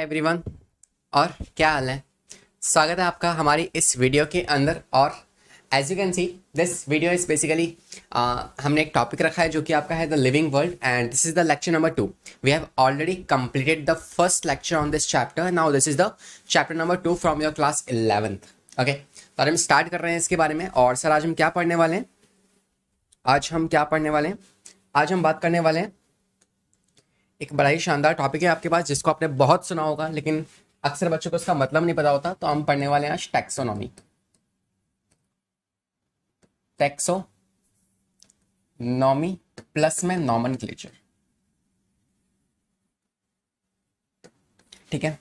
Everyone और क्या हाल है स्वागत है आपका हमारी इस वीडियो के अंदर और as you can see this video is basically हमने एक टॉपिक रखा है जो कि आपका है the living world and this is the lecture number two we have already completed the first lecture on this chapter now this is the chapter number two from your class eleventh okay तो हम start कर रहे हैं इसके बारे में और sir आज हम क्या पढ़ने वाले हैं आज हम क्या पढ़ने वाले हैं आज हम बात करने वाले हैं एक बड़ा ही शानदार टॉपिक है आपके पास जिसको आपने बहुत सुना होगा लेकिन अक्सर बच्चों को इसका मतलब नहीं पता होता तो हम पढ़ने वाले हैं टैक्सोनॉमी टैक्सो नॉमी प्लस में नॉमन ठीक है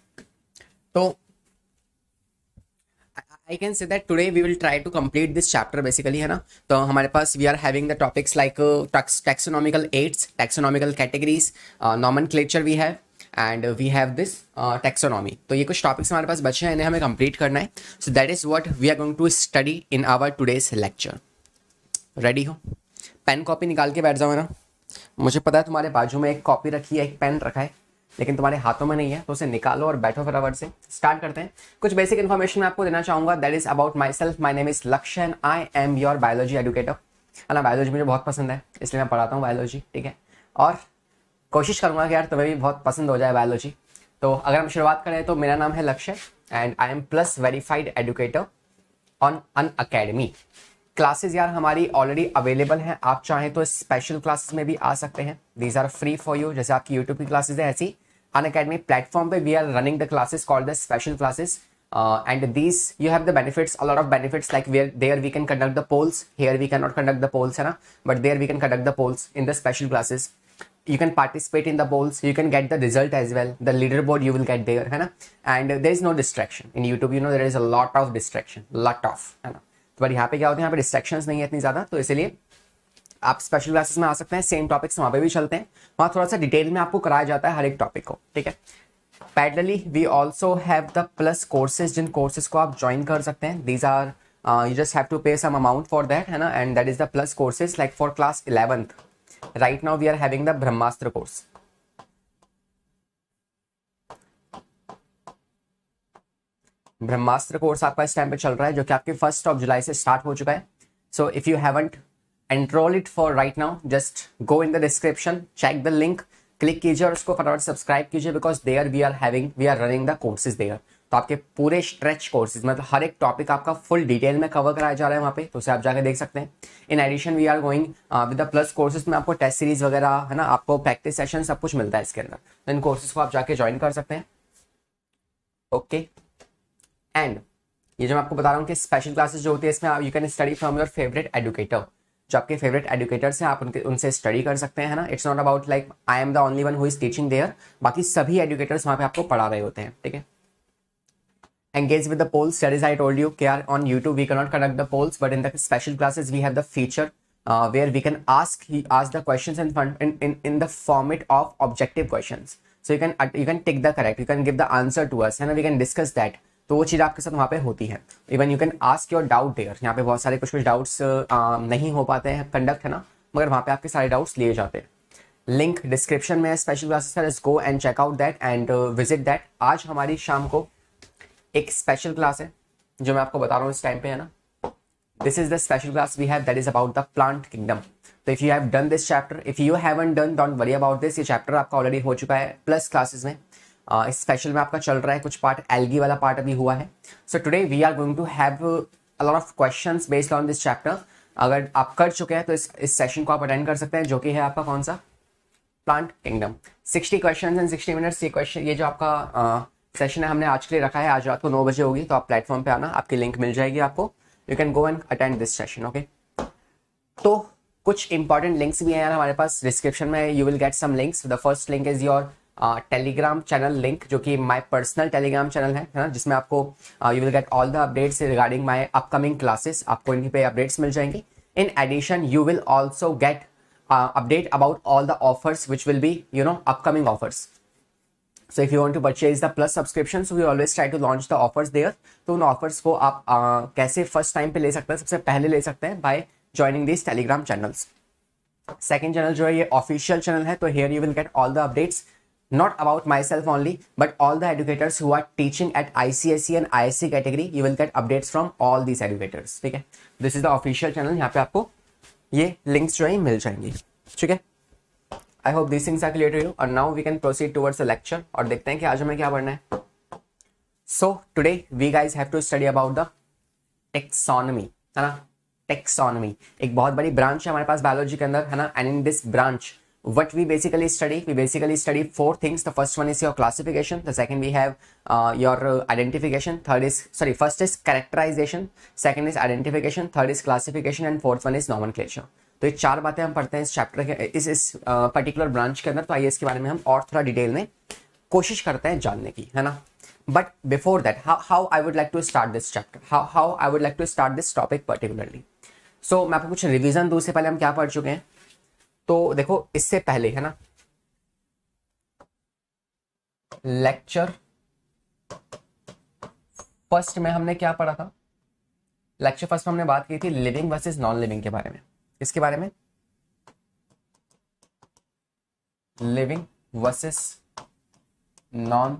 तो I can say that today we will try to complete this chapter basically है ना तो हमारे पास we are having the topics like taxonomical aids taxonomical categories nomenclature we have and we have this taxonomy तो ये कुछ topics हमारे पास बचे हैं इन्हें हमें कंप्लीट करना है so that is what we are going to study in our today's lecture ready हो पेन कॉपी निकाल के बैठ जाओ ना मुझे पता है तुम्हारे बाजू में एक कॉपी रखी है एक पेन रखा है लेकिन तुम्हारे हाथों में नहीं है तो उसे निकालो और बैठो फटाफट से स्टार्ट करते हैं कुछ बेसिक इन्फॉर्मेशन मैं आपको देना चाहूंगा that is about myself my name is Lakshya and I am your biology educator है बायोलॉजी मुझे बहुत पसंद है इसलिए मैं पढ़ाता हूँ बायोलॉजी ठीक है और कोशिश करूंगा कि यार तुम्हें भी बहुत पसंद हो जाए बायोलॉजी तो अगर हम शुरुआत करें तो मेरा नाम है Lakshya and I am plus verified educator on Unacademy classes यार हमारी ऑलरेडी अवेलेबल हैं आप चाहें तो स्पेशल क्लासेस में भी आ सकते हैं these are free for you जैसे आपकी यूट्यूब की क्लासेज है ऐसी Khan Academy platform where we are running the classes called the special classes. Uh, and these you have the benefits a lot of benefits like where there we can conduct the polls here we cannot conduct the polls right? but there we can conduct the polls in the special classes you can participate in the polls you can get the result as well the leaderboard you will get there right? and there is no distraction in youtube you know there is a lot of distraction lot of है ना तो but यहाँ पे क्या होते हैं यहाँ पे डिस्ट्रैक्शंस नहीं है इतनी ज़्यादा तो इसलिए आप स्पेशल क्लासेस में आ सकते हैं सेम टॉपिक्स वहां पे भी चलते हैं वहां थोड़ा सा डिटेल में आपको कराया जाता है हर एक टॉपिक को ठीक है पैडली we also have the plus courses जिन कोर्सेज को आप ज्वाइन कर सकते हैं these are you just have to pay some amount for that है ना and that is the plus courses like for class eleventh right now we are having the Brahmastra course Brahmastra course आपका इस time पे चल रहा है जो कि आपके फर्स्ट ऑफ जुलाई से स्टार्ट हो चुका है so if you haven't enrol it for right now just go in the description check the link click कीजिए और उसको फटाफट सब्सक्राइब कीजिए because are we are having we are running the courses are तो आपके पूरे स्ट्रेच कोर्सेज मतलब हर एक टॉपिक आपका फुल डिटेल में कवर कराया जा रहा है वहाँ पे तो उसे आप जाकर देख सकते हैं in addition we are going with the plus courses में आपको टेस्ट सीरीज वगैरह है ना आपको प्रैक्टिस सेशन सब कुछ मिलता है इसके अंदर तो इन कोर्सेज को आप जाके ज्वाइन कर सकते हैं ओके okay. एंड ये जो मैं आपको बता रहा हूँ कि स्पेशल क्लासेस जो होती है इसमें you can study from your favourite educator जो आपके फेवरेट एडुकेटर्स हैं आप उनके उनसे स्टडी कर सकते हैं ना it's not about like I am the only one who is teaching there बाकी सभी एडुकेटर्स वहां पे आपको पढ़ा रहे होते हैं ठीक है engage with the polls that is I told you के are on YouTube we cannot connect the polls but in the special classes we have the feature where we can ask ask the question in the format of objective question so you can you can take the correct you can give the answer to us and we can discuss that तो वो चीज़ आपके साथ वहाँ पे होती है even you can ask your doubt there यहाँ पे बहुत सारे कुछ कुछ डाउट्स नहीं हो पाते हैं कंडक्ट है ना मगर वहाँ पे आपके सारे डाउट्स लिए जाते हैं लिंक डिस्क्रिप्शन में स्पेशल क्लासेस का go and check out that and visit that आज हमारी शाम को एक स्पेशल क्लास है जो मैं आपको बता रहा हूँ इस टाइम पे है ना this is the special class we have that is about the plant kingdom तो if you have done this chapter if you haven't done don't worry about this ये चैप्टर आपका ऑलरेडी हो चुका है प्लस क्लासेस में Uh, इस special में आपका चल रहा है कुछ पार्ट एलगी वाला पार्ट अभी हुआ है so today we are going to have a lot of questions based on this chapter अगर आप कर चुके हैं तो इस इस सेशन को आप अटेंड कर सकते हैं जो कि है आपका कौन सा plant kingdom sixty question and sixty minutes ये क्वेश्चन ये जो आपका सेशन uh, है हमने आज के लिए रखा है आज रात को नौ बजे होगी तो आप प्लेटफॉर्म पे आना आपकी लिंक मिल जाएगी आपको you can go and attend this session okay तो कुछ इंपॉर्टेंट लिंक्स भी हैं यार हमारे पास डिस्क्रिप्शन में you will get some links the first link is your Telegram channel link जो कि माय पर्सनल टेलीग्राम चैनल है ना जिसमें आपको you will get all the updates regarding my upcoming classes आपको इन पे अपडेट्स मिल जाएंगे in addition you will also get update about all the offers which will be you know upcoming offers so if you want to purchase the plus subscription we always try to launch the offers there तो उन offers को आप uh, कैसे first time पे ले सकते हैं सबसे पहले ले सकते हैं by joining this Telegram channels second channel जो है ये ऑफिशियल चैनल है तो here you will get all the updates not about myself only but all the educators who are teaching at ICSE and ISC category you will get updates from all these educators ठीक hai this is the official channel yahan pe aapko ye links जो है मिल जाएंगी ठीक hai I hope these things are clear to you and now we can proceed towards the lecture aur dekhte hain ki aaj hume kya padhna hai so today we guys have to study about the taxonomy है na taxonomy ek bahut badi branch hai hamare paas biology ke andar है na and in this branch what we basically study we basically study four things the first one is your classification the second we have uh, your uh, identification third is sorry first is characterization second is identification third is classification and fourth one is nomenclature तो ये चार बातें हम पढ़ते हैं इस chapter के इस इस पर्टिकुलर ब्रांच के अंदर तो आइए इसके बारे में हम और थोड़ा डिटेल में कोशिश करते हैं जानने की है ना but before that how I would like to start this chapter how how I would like to start this topic particularly so मैं आपको कुछ रिविजन दूसरे पहले हम क्या पढ़ चुके हैं तो देखो इससे पहले है ना लेक्चर फर्स्ट में हमने क्या पढ़ा था लेक्चर फर्स्ट में हमने बात की थी लिविंग वर्सेस नॉन लिविंग के बारे में इसके बारे में living versus non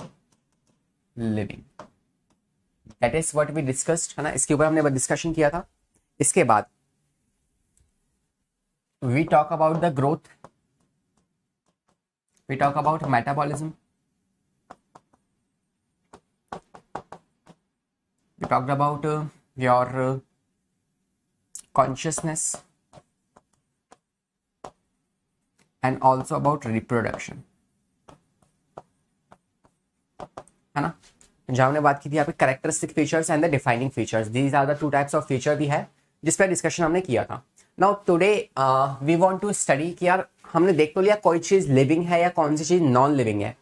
living that is what we discussed है ना इसके ऊपर हमने डिस्कशन किया था इसके बाद we talk about the growth we talk about metabolism we talked about uh, your uh, consciousness and also about reproduction है ना जहाँ हमने बात की थी यहाँ पे characteristic features and the defining features these are the two types of feature भी है जिस पर डिस्कशन हमने किया था now today we want to study कि यार हमने देख तो लिया कोई चीज लिविंग है या कौन सी चीज नॉन लिविंग है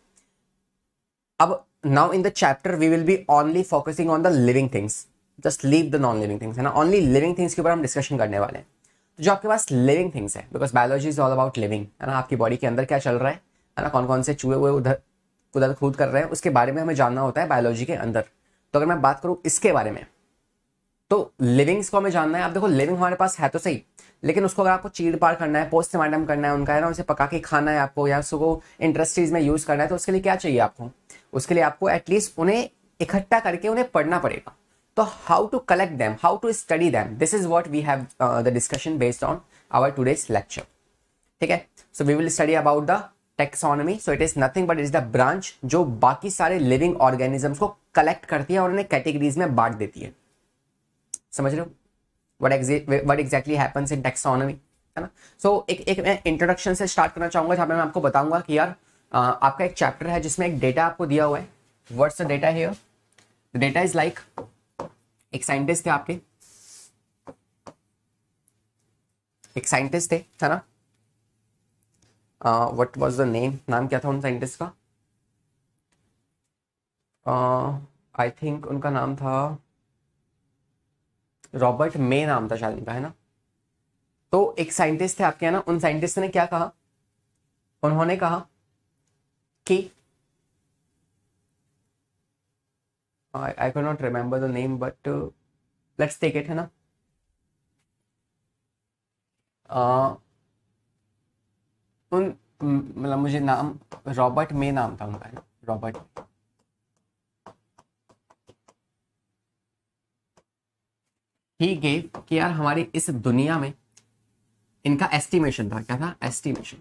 अब now in the chapter we will be only focusing on the living things just leave the non living things है ना ओनली लिविंग थिंग्स के ऊपर हम डिस्कशन करने वाले हैं तो जो आपके पास लिविंग थिंग्स है because biology is all about living है ना आपकी बॉडी के अंदर क्या चल रहा है है ना कौन कौन से चूहे हुए उधर कुदर खूद कर रहे हैं उसके बारे में हमें जानना होता है बायोलॉजी के अंदर तो अगर मैं बात करूँ इसके बारे में तो लिविंग्स को हमें जानना है आप देखो लिविंग हमारे पास है तो सही लेकिन उसको अगर आपको चीड़ पार करना है पोस्ट करना है उनका है ना उसे पका के खाना है आपको या उसको इंडस्ट्रीज में यूज़ करना है तो उसके लिए क्या चाहिए आपको उसके लिए आपको एटलीस्ट उन्हें इकट्ठा करके उन्हें पढ़ना पड़ेगा तो how to collect them how to study them this is what we have the discussion based on our today's lecture ठीक है so we will study about the taxonomy so it is nothing but is the branch जो बाकी सारे living organisms को collect करती है और उन्हें कैटेगरीज में बांट देती है समझ रहे हो what what exactly happens in taxonomy है ना सो so, एक एक मैं इंट्रोडक्शन से स्टार्ट करना चाहूँगा जहाँ मैं आपको बताऊंगा कि यार आपका एक चैप्टर है जिसमें एक डेटा आपको दिया हुआ है words the data here the data is like एक साइंटिस्ट थे आपके एक साइंटिस्ट थे है ना वट वॉज द नेम नाम क्या था उन साइंटिस्ट का आई uh, थिंक उनका नाम था रॉबर्ट मे नाम था शायद उनका है ना तो एक साइंटिस्ट थे आपके है ना उन साइंटिस्ट ने क्या कहा उन्होंने कहा कि I can not remember the name but let's take it है ना uh, उन मतलब मुझे नाम रॉबर्ट मे नाम था उनका रॉबर्ट ही गेव कि यार हमारी इस दुनिया में इनका एस्टिमेशन था क्या था estimation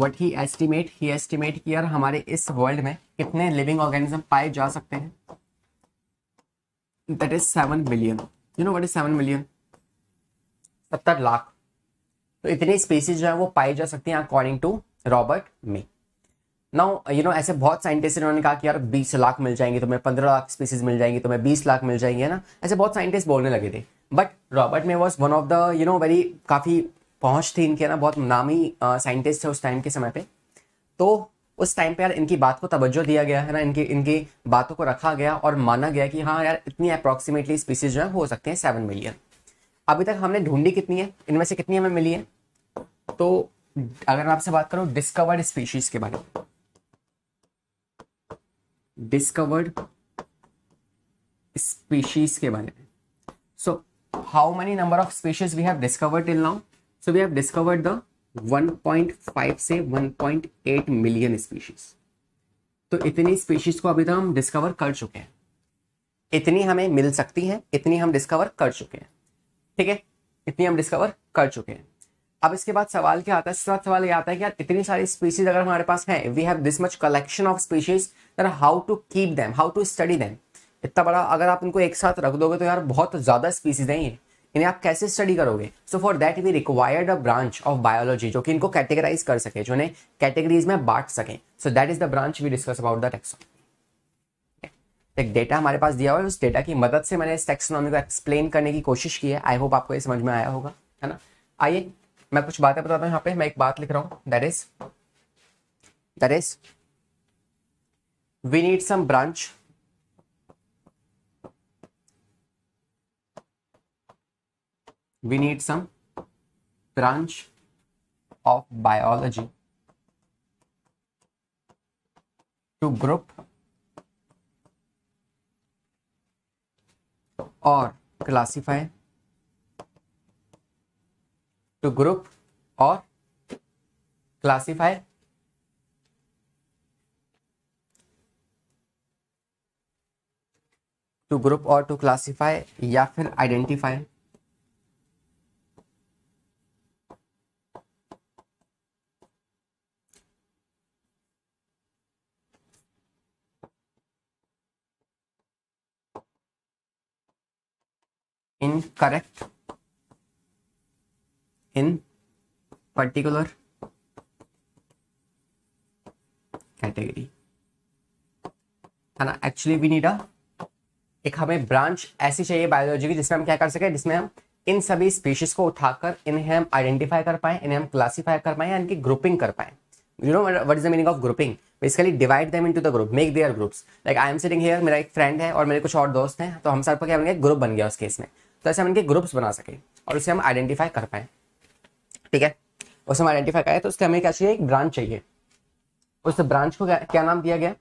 what he estimate he estimate कि यार हमारे इस वर्ल्ड में कितने लिविंग ऑर्गेनिज्म पाए जा सकते हैं that is seven billion you know what is seven million सत्तर लाख तो इतनी स्पीसीज जो है वो पाई जा सकती हैं according to Robert May now you know ऐसे बहुत साइंटिस्ट इन्होंने कहा कि यार बीस लाख मिल जाएंगे तुम्हें तो पंद्रह लाख स्पीसीज मिल जाएंगी तुम्हें तो बीस लाख मिल जाएंगे ना ऐसे बहुत साइंटिस्ट बोलने लगे थे but Robert May was one of the you know very काफ़ी पहुँच थी इनके ना बहुत नामी साइंटिस्ट थे उस टाइम के समय पर तो उस टाइम पे यार इनकी बात को तवज्जो दिया गया है ना इनकी इनकी बातों को रखा गया और माना गया कि हाँ यार इतनी अप्रॉक्सीमेटली स्पीसीज जो है हो सकते हैं सेवन मिलियन अभी तक हमने ढूंढी कितनी है इनमें से कितनी हमें मिली है तो अगर मैं आपसे बात करूँ डिस्कवर्ड स्पीशीज के बारे में डिस्कवर्ड स्पीशीज के बारे में so how many number of species we have discovered in now so we have discovered the 1.5 से 1.8 मिलियन स्पीशीज तो इतनी स्पीशीज को अभी तक तो हम डिस्कवर कर चुके हैं इतनी हमें मिल सकती है इतनी हम डिस्कवर कर चुके हैं ठीक है इतनी हम डिस्कवर कर चुके हैं अब इसके बाद सवाल क्या आता है इसके बाद सवाल ये आता है कि यार इतनी सारी स्पीशीज अगर हमारे पास है we have this much collection of species then how to keep them how to study them इतना बड़ा अगर आप इनको एक साथ रख दोगे तो यार बहुत ज़्यादा स्पीसीज है ये इन्हें आप कैसे स्टडी करोगे so for that we required a branch of biology जो कि इनको कैटेगराइज कर सके जो इन्हें कैटेगरीज में बांट सके so that is the branch we discuss about the taxonomy data हमारे पास दिया हुआ है उस डेटा की मदद से मैंने इस टेक्सोनॉमी को एक्सप्लेन करने की कोशिश की है आई होप आपको ये समझ में आया होगा है ना आइए मैं कुछ बातें बताता हूँ यहाँ पे मैं एक बात लिख रहा हूँ that is that is we need some branch we need some branch of biology to group और क्लासीफाई टू ग्रुप और क्लासीफाई टू ग्रुप और टू क्लासीफाई या फिर identify in correct in particular category ना एक्चुअली वी नीड अ एक हमें branch ऐसी चाहिए बायोलॉजी की जिसमें हम क्या कर सके जिसमें हम इन सभी स्पीशीज को उठाकर इन्हें हम आइडेंटिफाई कर पाए इन्हें हम क्लासीफाई कर पाए या इनकी ग्रुपिंग कर पाए you know what is the meaning of grouping basically divide them into the group make their groups like I am sitting here मेरा एक फ्रेंड है और मेरे कुछ और दोस्त हैं तो हम सबका क्या बन गया ग्रुप बन गया उस केस में तो ऐसे हम इनके ग्रुप्स बना सके और उसे हम आइडेंटिफाई कर पाए ठीक है उसे हम आइडेंटिफाई करें तो उसके हमें क्या चाहिए एक ब्रांच चाहिए उस ब्रांच को क्या नाम दिया गया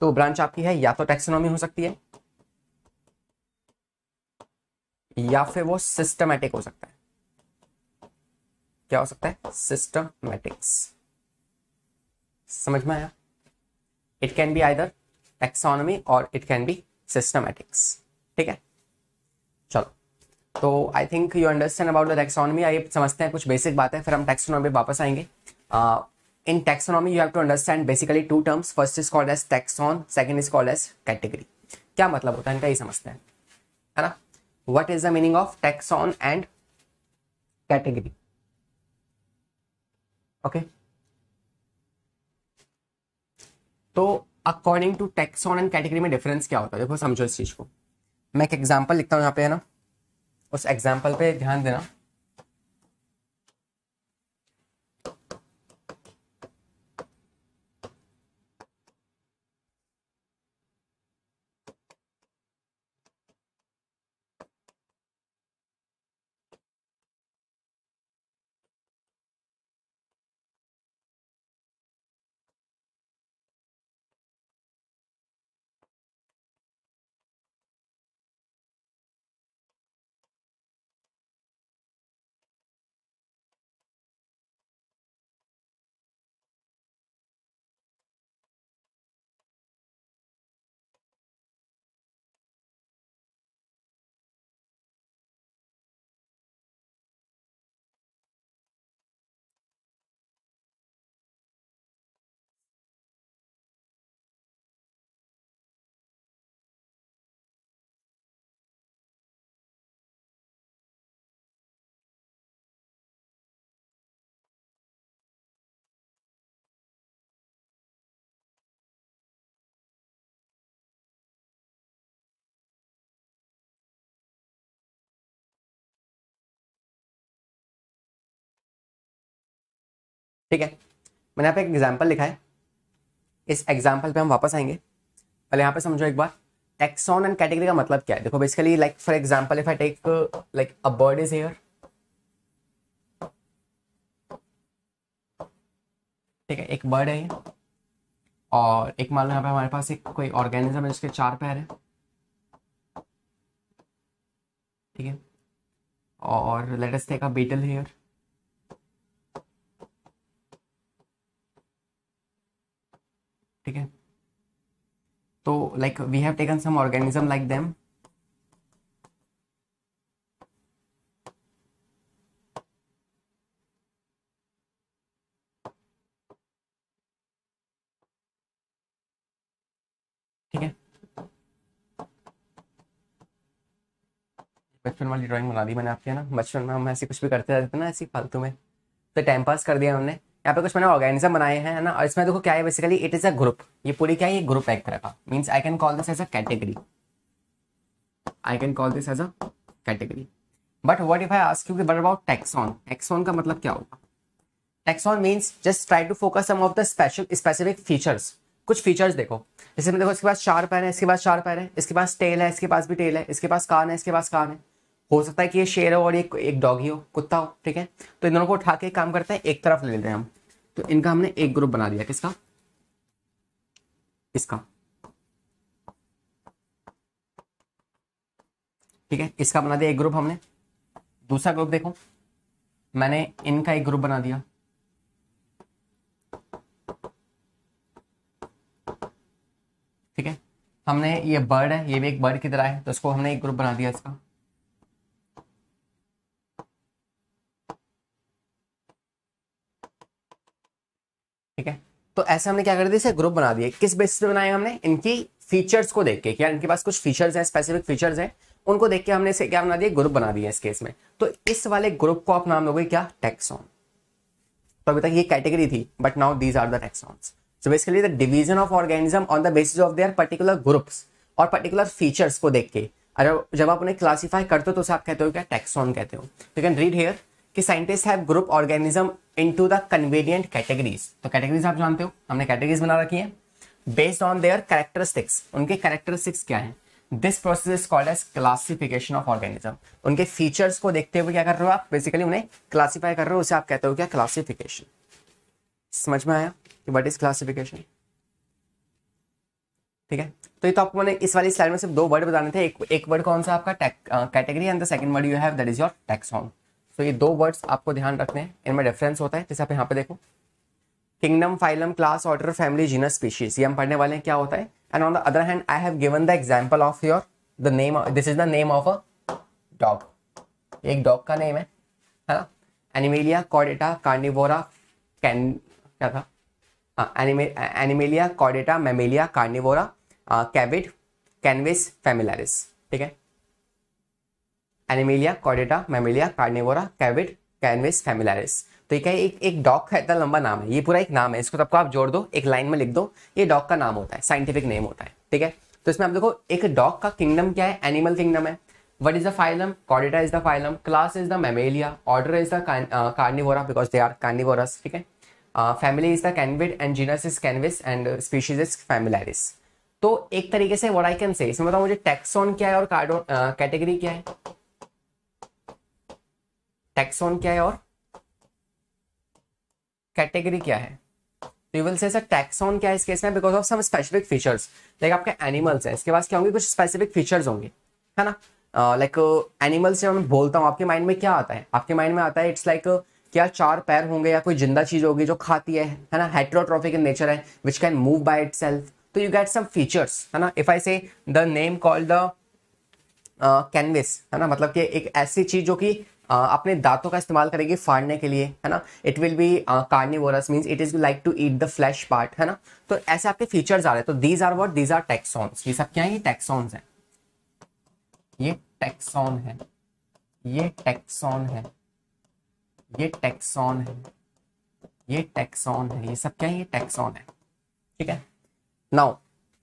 तो ब्रांच आपकी है या तो टेक्सोनॉमी हो सकती है या फिर वो सिस्टमेटिक हो सकता है क्या हो सकता है सिस्टमेटिक्स समझ में आया it can be either taxonomy और इट कैन बी सिस्टमेटिक्स ठीक है तो I think you understand about the taxonomy आइए समझते हैं कुछ बेसिक बातें फिर हम टैक्सोनॉमी वापस आएंगे in taxonomy you have to understand basically two terms first is called as taxon second is called as category क्या मतलब होता है इनका ये समझते हैं है ना what is the meaning of taxon and category okay तो according to taxon and category में डिफरेंस क्या होता है देखो समझो इस चीज को मैं एक एग्जाम्पल लिखता हूँ यहाँ पे है ना उस एग्जाम्पल पे ध्यान देना ठीक है मैंने यहाँ पे एक एग्जाम्पल लिखा है इस एग्जाम्पल पे हम वापस आएंगे पहले यहाँ पे समझो एक बार टेक्सॉन एंड कैटेगरी का मतलब क्या है देखो basically like for example if I take like a bird is here ठीक है एक बर्ड है ये और एक मान लो यहाँ पे हमारे पास एक कोई ऑर्गेनिज्म है जिसके चार पैर है ठीक है और लेटेस्ट है का बीटल हेयर ठीक है तो like we have taken some organism like them बचपन वाली ड्राइंग बना दी मैंने आपके ना बचपन में हम ऐसे कुछ भी करते रहते ना ऐसी फालतू में तो टाइम पास कर दिया हमने यहाँ पे कुछ मैंने ऑर्गेनिज्म बनाए हैं ना और इसमें देखो क्या है basically it is a group ये पूरी क्या है ये ग्रुप है एक तरह का means I can call this as a category I can call this as a category but what if I ask you but about taxon taxon का मतलब क्या होगा taxon means just try to focus some of the special specific features कुछ features देखो जैसे मैं देखो इसके पास चार पैर है इसके पास चार पैर है इसके पास टेल है इसके पास भी टेल है इसके पास कान है इसके पास कान है हो सकता है कि ये शेर हो और ये एक डॉगी हो कुत्ता हो ठीक है तो इन दोनों को उठा के काम करते हैं एक तरफ ले लेते हैं हम तो इनका हमने एक ग्रुप बना दिया किसका इसका ठीक है इसका बना दिया एक ग्रुप हमने दूसरा ग्रुप देखो मैंने इनका एक ग्रुप बना दिया ठीक है हमने ये बर्ड है ये भी एक बर्ड की तरह है तो इसको हमने एक ग्रुप बना दिया इसका ठीक है तो ऐसे हमने क्या कर दिया इसे ग्रुप बना दिए किस बेसिस पे बनाए हमने इनकी फीचर्स को देख के क्या इनके पास कुछ फीचर्स हैं स्पेसिफिक फीचर्स हैं उनको देख के हमने इसे क्या बना दिया ग्रुप बना दिया इस केस में तो इस वाले ग्रुप को आप नाम लोगे क्या टेक्सॉन तो अभी तक ये कैटेगरी थी but now these are the taxons so basically the division of organism on the basis of their particular groups और पर्टिकुलर फीचर्स को देख के अगर जब आप उन्हें क्लासीफाई करते हो तो उसे आप कहते हो क्या टेक्सॉन कहते हो यू कैन रीड हेयर कि scientist have group organism into the convenient categories तो कैटेगरीज आप जानते हो हमने कैटेगरीज बना रखी है बेस्ड ऑन देयर कैरेक्टरिस्टिक्स उनके कैरेक्टरिस्टिक्स क्या है this process is called as classification of organism उनके फीचर्स को देखते हुए क्या कर रहे हो आप बेसिकली उन्हें क्लासीफाई कर रहे हो उसे आप कहते हो क्या क्लासिफिकेशन समझ में आया कि वट इज क्लासिफिकेशन ठीक है तो ये तो आपको मैंने इस वाली स्लाइड में सिर्फ दो वर्ड बताने थे एक एक वर्ड कौन सा आपका category and the second word you have that is your taxon तो ये दो वर्ड्स आपको ध्यान रखने हैं इनमें डिफरेंस होता है जैसे आप यहाँ पे देखो kingdom phylum class order family genus species ये हम पढ़ने वाले हैं क्या होता है and on the other hand I have given the example of your the name this is the name of a dog एक डॉग का नेम है है ना एनिमेलिया कॉडेटा कार्निवोरा कैन क्या था एनिमेलिया कॉडेटा Mammalia Carnivora Canidae Canis familiaris ठीक है एनिमिलिया कॉडेटा Mammalia Carnivora Canidae Canis familiaris तो ये एक एक डॉग का इतना लंबा नाम है ये पूरा एक नाम है इसको सबको तो आप जोड़ दो एक लाइन में लिख दो ये डॉग का नाम होता है साइंटिफिक नेम होता है ठीक है तो इसमें आप देखो एक डॉग का किंगडम क्या है एनिमल किंगडम है वट इज द फाइलम कॉडेटा is the phylum class is the Mammalia order is the Carnivora because they are carnivorous ठीक है family is the Canidae and genus is Canis and species is familiaris तो एक तरीके से what I can से इसमें बताओ मुझे टैक्सॉन क्या है और कैटेगरी uh, क्या है टैक्सोन क्या है और कैटेगरी क्या है तो यू विल से टैक्सोन क्या है इस केस में because of some specific features like आपके एनिमल्स है इसके पास क्या होंगे कुछ स्पेसिफिक फीचर्स होंगे है ना लाइक एनिमल्स से मैं बोलता हूँ आपके माइंड में क्या आता है आपके माइंड में आता है इट्स लाइक क्या चार पैर होंगे या कोई जिंदा चीज होगी जो खाती है है ना हेट्रोट्रॉफिक इन नेचर है which can move by it तो यू गेट सम फीचर्स है ना if I say the name called the Canis है ना मतलब कि एक ऐसी चीज जो कि अपने दांतों का इस्तेमाल करेगी फाड़ने के लिए है ना it will be carnivorous means it is like to eat the flesh part है ना तो ऐसे आपके फीचर्स आ रहे हैं तो these are what these are taxons ये सब क्या है ये टेक्सॉन्स है ये टेक्सॉन है ये टेक्सॉन है ये टेक्सॉन है ये टेक्सॉन है ये सब क्या है ये टेक्सॉन है ठीक है नाउ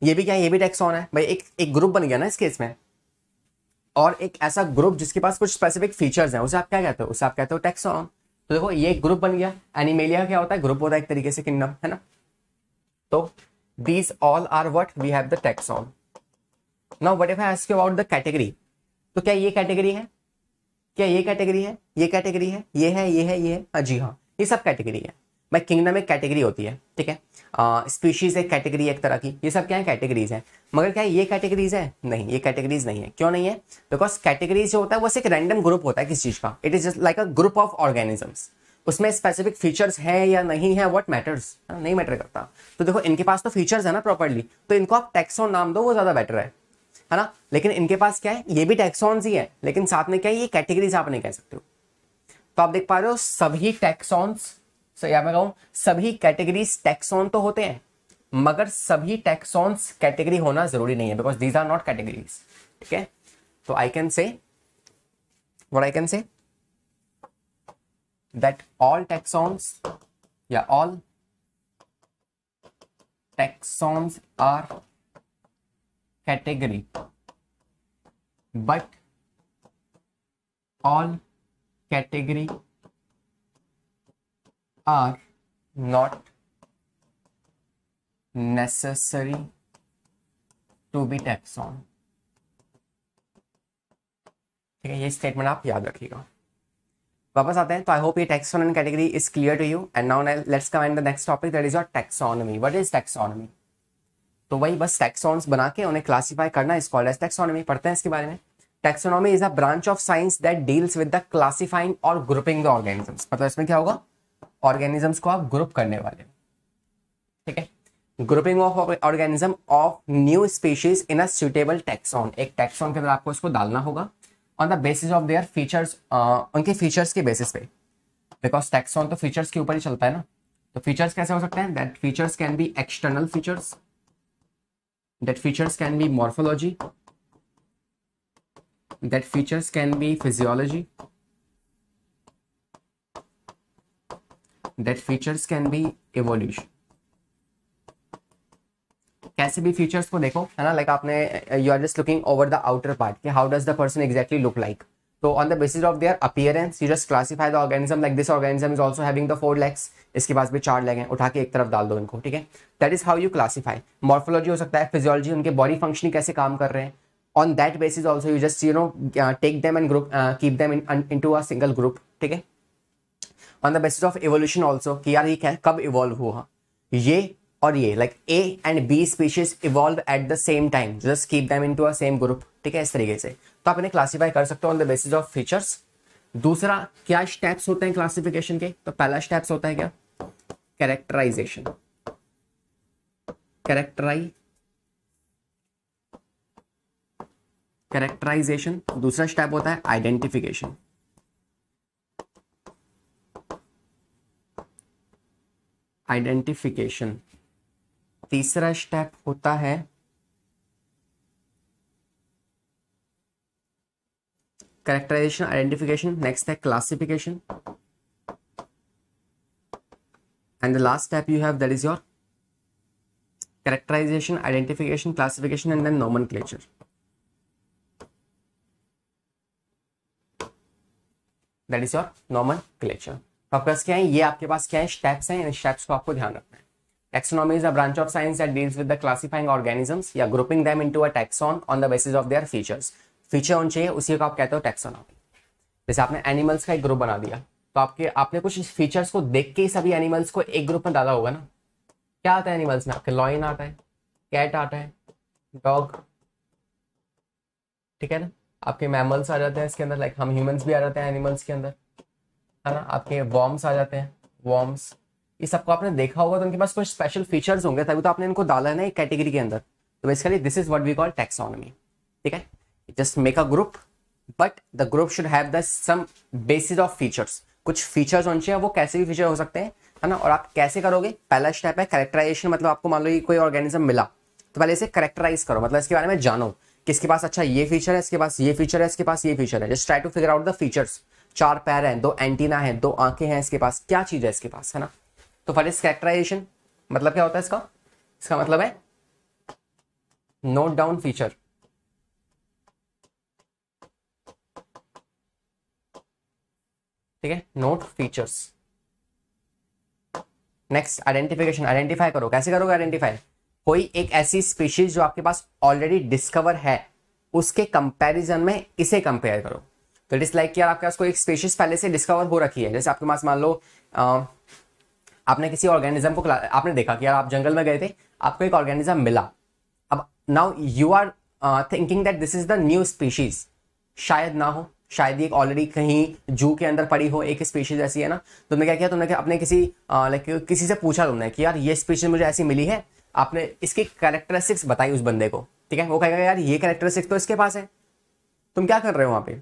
ये भी क्या है ये भी टेक्सॉन है भाई एक एक ग्रुप बन गया ना इस केस में और एक ऐसा ग्रुप जिसके पास कुछ स्पेसिफिक फीचर्स हैं उसे आप क्या कहते हो उसे आप कहते हो टेक्सोनॉम तो देखो ये एक ग्रुप बन गया एनिमेलिया क्या होता है ग्रुप होता है एक तरीके से किंगडम है ना तो these all are what we have the taxon now what if I about the category तो क्या ये कैटेगरी है क्या ये कैटेगरी है ये कैटेगरी है ये है ये है ये है हाँ जी हाँ ये सब कैटेगरी है भाई किंगडम एक कैटेगरी होती है ठीक है स्पीशीज एक कैटेगरी एक तरह की ये सब क्या है कैटेगरीज है मगर क्या है ये कैटेगरीज है नहीं ये कैटेगरीज नहीं है क्यों नहीं है बिकॉज कैटेगरीज जो होता है वो एक रैंडम ग्रुप होता है किस चीज़ का it is just like a group of organisms उसमें स्पेसिफिक फीचर्स है या नहीं है वट मैटर्स नहीं मैटर करता तो देखो इनके पास तो फीचर्स है ना प्रॉपरली तो इनको आप टैक्सॉन नाम दो वो ज़्यादा बेटर है है ना लेकिन इनके पास क्या है ये भी टैक्सॉन्स ही है लेकिन साथ में क्या है ये कैटेगरीज आप नहीं कह सकते हो तो आप देख पा रहे हो सभी टैक्सॉन्स सो या मैं कहूँ सभी कैटेगरीज टेक्सोन तो होते हैं मगर सभी टैक्सॉन्स कैटेगरी होना जरूरी नहीं है because these are not categories ठीक है तो I can say what I can say that all taxons, या all taxons are category but all category are not necessary to be taxon ठीक है ये स्टेटमेंट आप याद रखिएगा वापस आते हैं तो आई होप ये taxon and category is clear to you and now let's come and the next topic that is your taxonomy what is taxonomy तो वही बस टैक्सॉन्स बना के उन्हें क्लासिफाई करना इज कॉल्ड एज टैक्सोनॉमी पढ़ते हैं इसके बारे में taxonomy is a branch of science that deals with the classifying और ग्रुपिंग द ऑर्गेनिजम्स मतलब इसमें क्या होगा ऑर्गेनिजम्स को आप ग्रुप करने वाले ठीक है grouping of organism of new species in a suitable taxon एक टैक्सॉन के अंदर आपको इसको डालना होगा on the basis of their features उनके फीचर्स के बेसिस पे बिकॉज टैक्सॉन तो फीचर्स के ऊपर ही चलता है ना तो फीचर्स कैसे हो सकते हैं that features can be external features that features can be morphology that features can be physiology that features can be evolution कैसे भी फीचर्स को देखो है ना लाइक आपने you are just looking over the outer part कि how does the person exactly look like तो on the basis of their appearance you just classify the organism like this organism is also having the four legs इसके पास भी चार leg हैं उठा के एक तरफ डाल दो इनको ठीक है that is how you classify morphology हो सकता है फिजियोलॉजी उनके बॉडी फंक्शनिंग कैसे काम कर रहे हैं on that basis also you just you know take them and group keep them into a single group ठीक है on the basis of evolution also कि यार ये क्या कब इवॉल्व हुआ ये और ये like A and B species evolve at the same time just keep them into a same group ठीक है इस तरीके से तो आप इन्हें क्लासीफाई कर सकते हो on the basis of features दूसरा क्या स्टेप्स होते हैं क्लासिफिकेशन के तो पहला स्टेप्स होता है क्या कैरेक्टराइजेशन कैरेक्टराइज कैरेक्टराइजेशन दूसरा स्टेप होता है आइडेंटिफिकेशन आइडेंटिफिकेशन तीसरा स्टेप होता है करेक्टराइजेशन आइडेंटिफिकेशन नेक्स्ट है classification and the last step you have that is your characterization identification classification and then nomenclature that is your nomenclature focus क्या है ये आपके पास क्या है स्टेप्स हैं इन स्टेप्स को आपको ध्यान रखना है taxonomy is a branch of science that deals with the classifying organisms या grouping them into a taxon on the basis of their features feature होने चाहिए उसी को आप कहते हो टेक्सोनॉमी जैसे आपने एनिमल्स का एक ग्रुप बना दिया तो आपके आपने कुछ फीचर्स को देख के सभी एनिमल्स को एक ग्रुप में डाला होगा ना क्या आता है एनिमल्स में आपके लॉइन आता है कैट आता है डॉग ठीक है ना आपके मैमल्स आ जाते हैं इसके अंदर लाइक हम ह्यूमंस भी आ जाते हैं एनिमल्स के अंदर है ना आपके वॉर्म्स आ जाते हैं वॉर्म्स ये सबको आपने देखा होगा तो उनके पास कुछ स्पेशल फीचर्स होंगे तभी तो आपने इनको डाला है ना एक कैटेगरी के अंदर तो basically this is what we call taxonomy ठीक है just make a group but the group should have the some basis of features कुछ फीचर्स होने चाहिए वो कैसे भी फीचर हो सकते हैं है ना और आप कैसे करोगे पहला स्टेप है करेक्टराइजेशन मतलब आपको मान लो कि कोई ऑर्गेनिज्म मिला तो पहले इसे करेक्टराइज करो मतलब इसके बारे में जानो किसके पास अच्छा ये फीचर है इसके पास ये फीचर है इसके पास ये फीचर है just try to figure out the features चार पैर हैं दो एंटीना है दो आंखें हैं इसके पास क्या चीज है इसके पास है ना तो फट इज कैरेक्टराइजेशन मतलब क्या होता है इसका इसका मतलब है नोट डाउन फीचर ठीक है note features next identification identify करो कैसे करोगे आइडेंटिफाई कोई एक ऐसी स्पीशीज जो आपके पास ऑलरेडी डिस्कवर है उसके कंपैरिजन में इसे कंपेयर करो तो डिसलाइक किया लाइक आपके पास कोई स्पेशियस पहले से डिस्कवर हो रखी है जैसे आपके पास मान लो आपने किसी ऑर्गेनिज्म को आपने देखा कि यार आप जंगल में गए थे आपको एक ऑर्गेनिज्म मिला अब now you are thinking that this is the new species शायद ना हो शायद ये ऑलरेडी कहीं जू के अंदर पड़ी हो एक स्पीशीज ऐसी है ना तुमने तो क्या किया तुमने तो क्या अपने किसी लाइक uh, किसी से पूछा तुमने कि यार ये स्पीशीज मुझे ऐसी मिली है आपने इसकी कैरेक्टरिस्टिक्स बताई उस बंदे को ठीक है वो कहेगा यार ये कैरेक्टरिस्टिक्स तो इसके पास है तुम क्या कर रहे हो वहाँ पे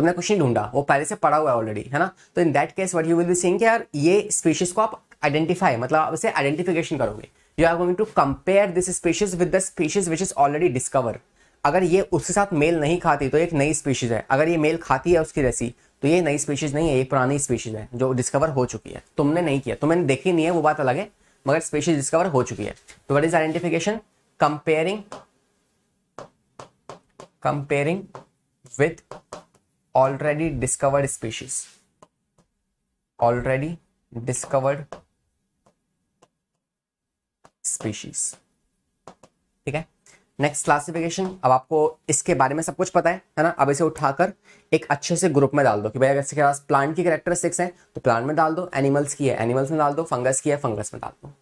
तुमने कुछ नहीं ढूंढा वो पहले से पड़ा हुआ है ऑलरेडी है ना तो in that case what you will be sing यार ये स्पीशीज को आप आइडेंटिफाई मतलब आप इसे आइडेंटिफिकेशन करोगे you are going to compare this species with the species which is already discover अगर ये उसके साथ मेल नहीं खाती तो एक नई स्पीशीज है अगर ये मेल खाती है उसकी रेसी तो ये नई स्पीशीज नहीं है ये पुरानी स्पीशीज है जो डिस्कवर हो चुकी है तुमने नहीं किया तुमने देखी नहीं है वो बात अलग है मगर स्पीशीज डिस्कवर हो चुकी है तो what is identification comparing comparing with already discovered species already discovered species ठीक है नेक्स्ट क्लासिफिकेशन अब आपको इसके बारे में सब कुछ पता है है ना अब इसे उठाकर एक अच्छे से ग्रुप में डाल दो कि भाई अगर इसके पास प्लांट की करेक्टरिस्टिक्स है तो प्लांट में डाल दो एनिमल्स की है एनिमल्स में डाल दो फंगस की है फंगस में डाल दो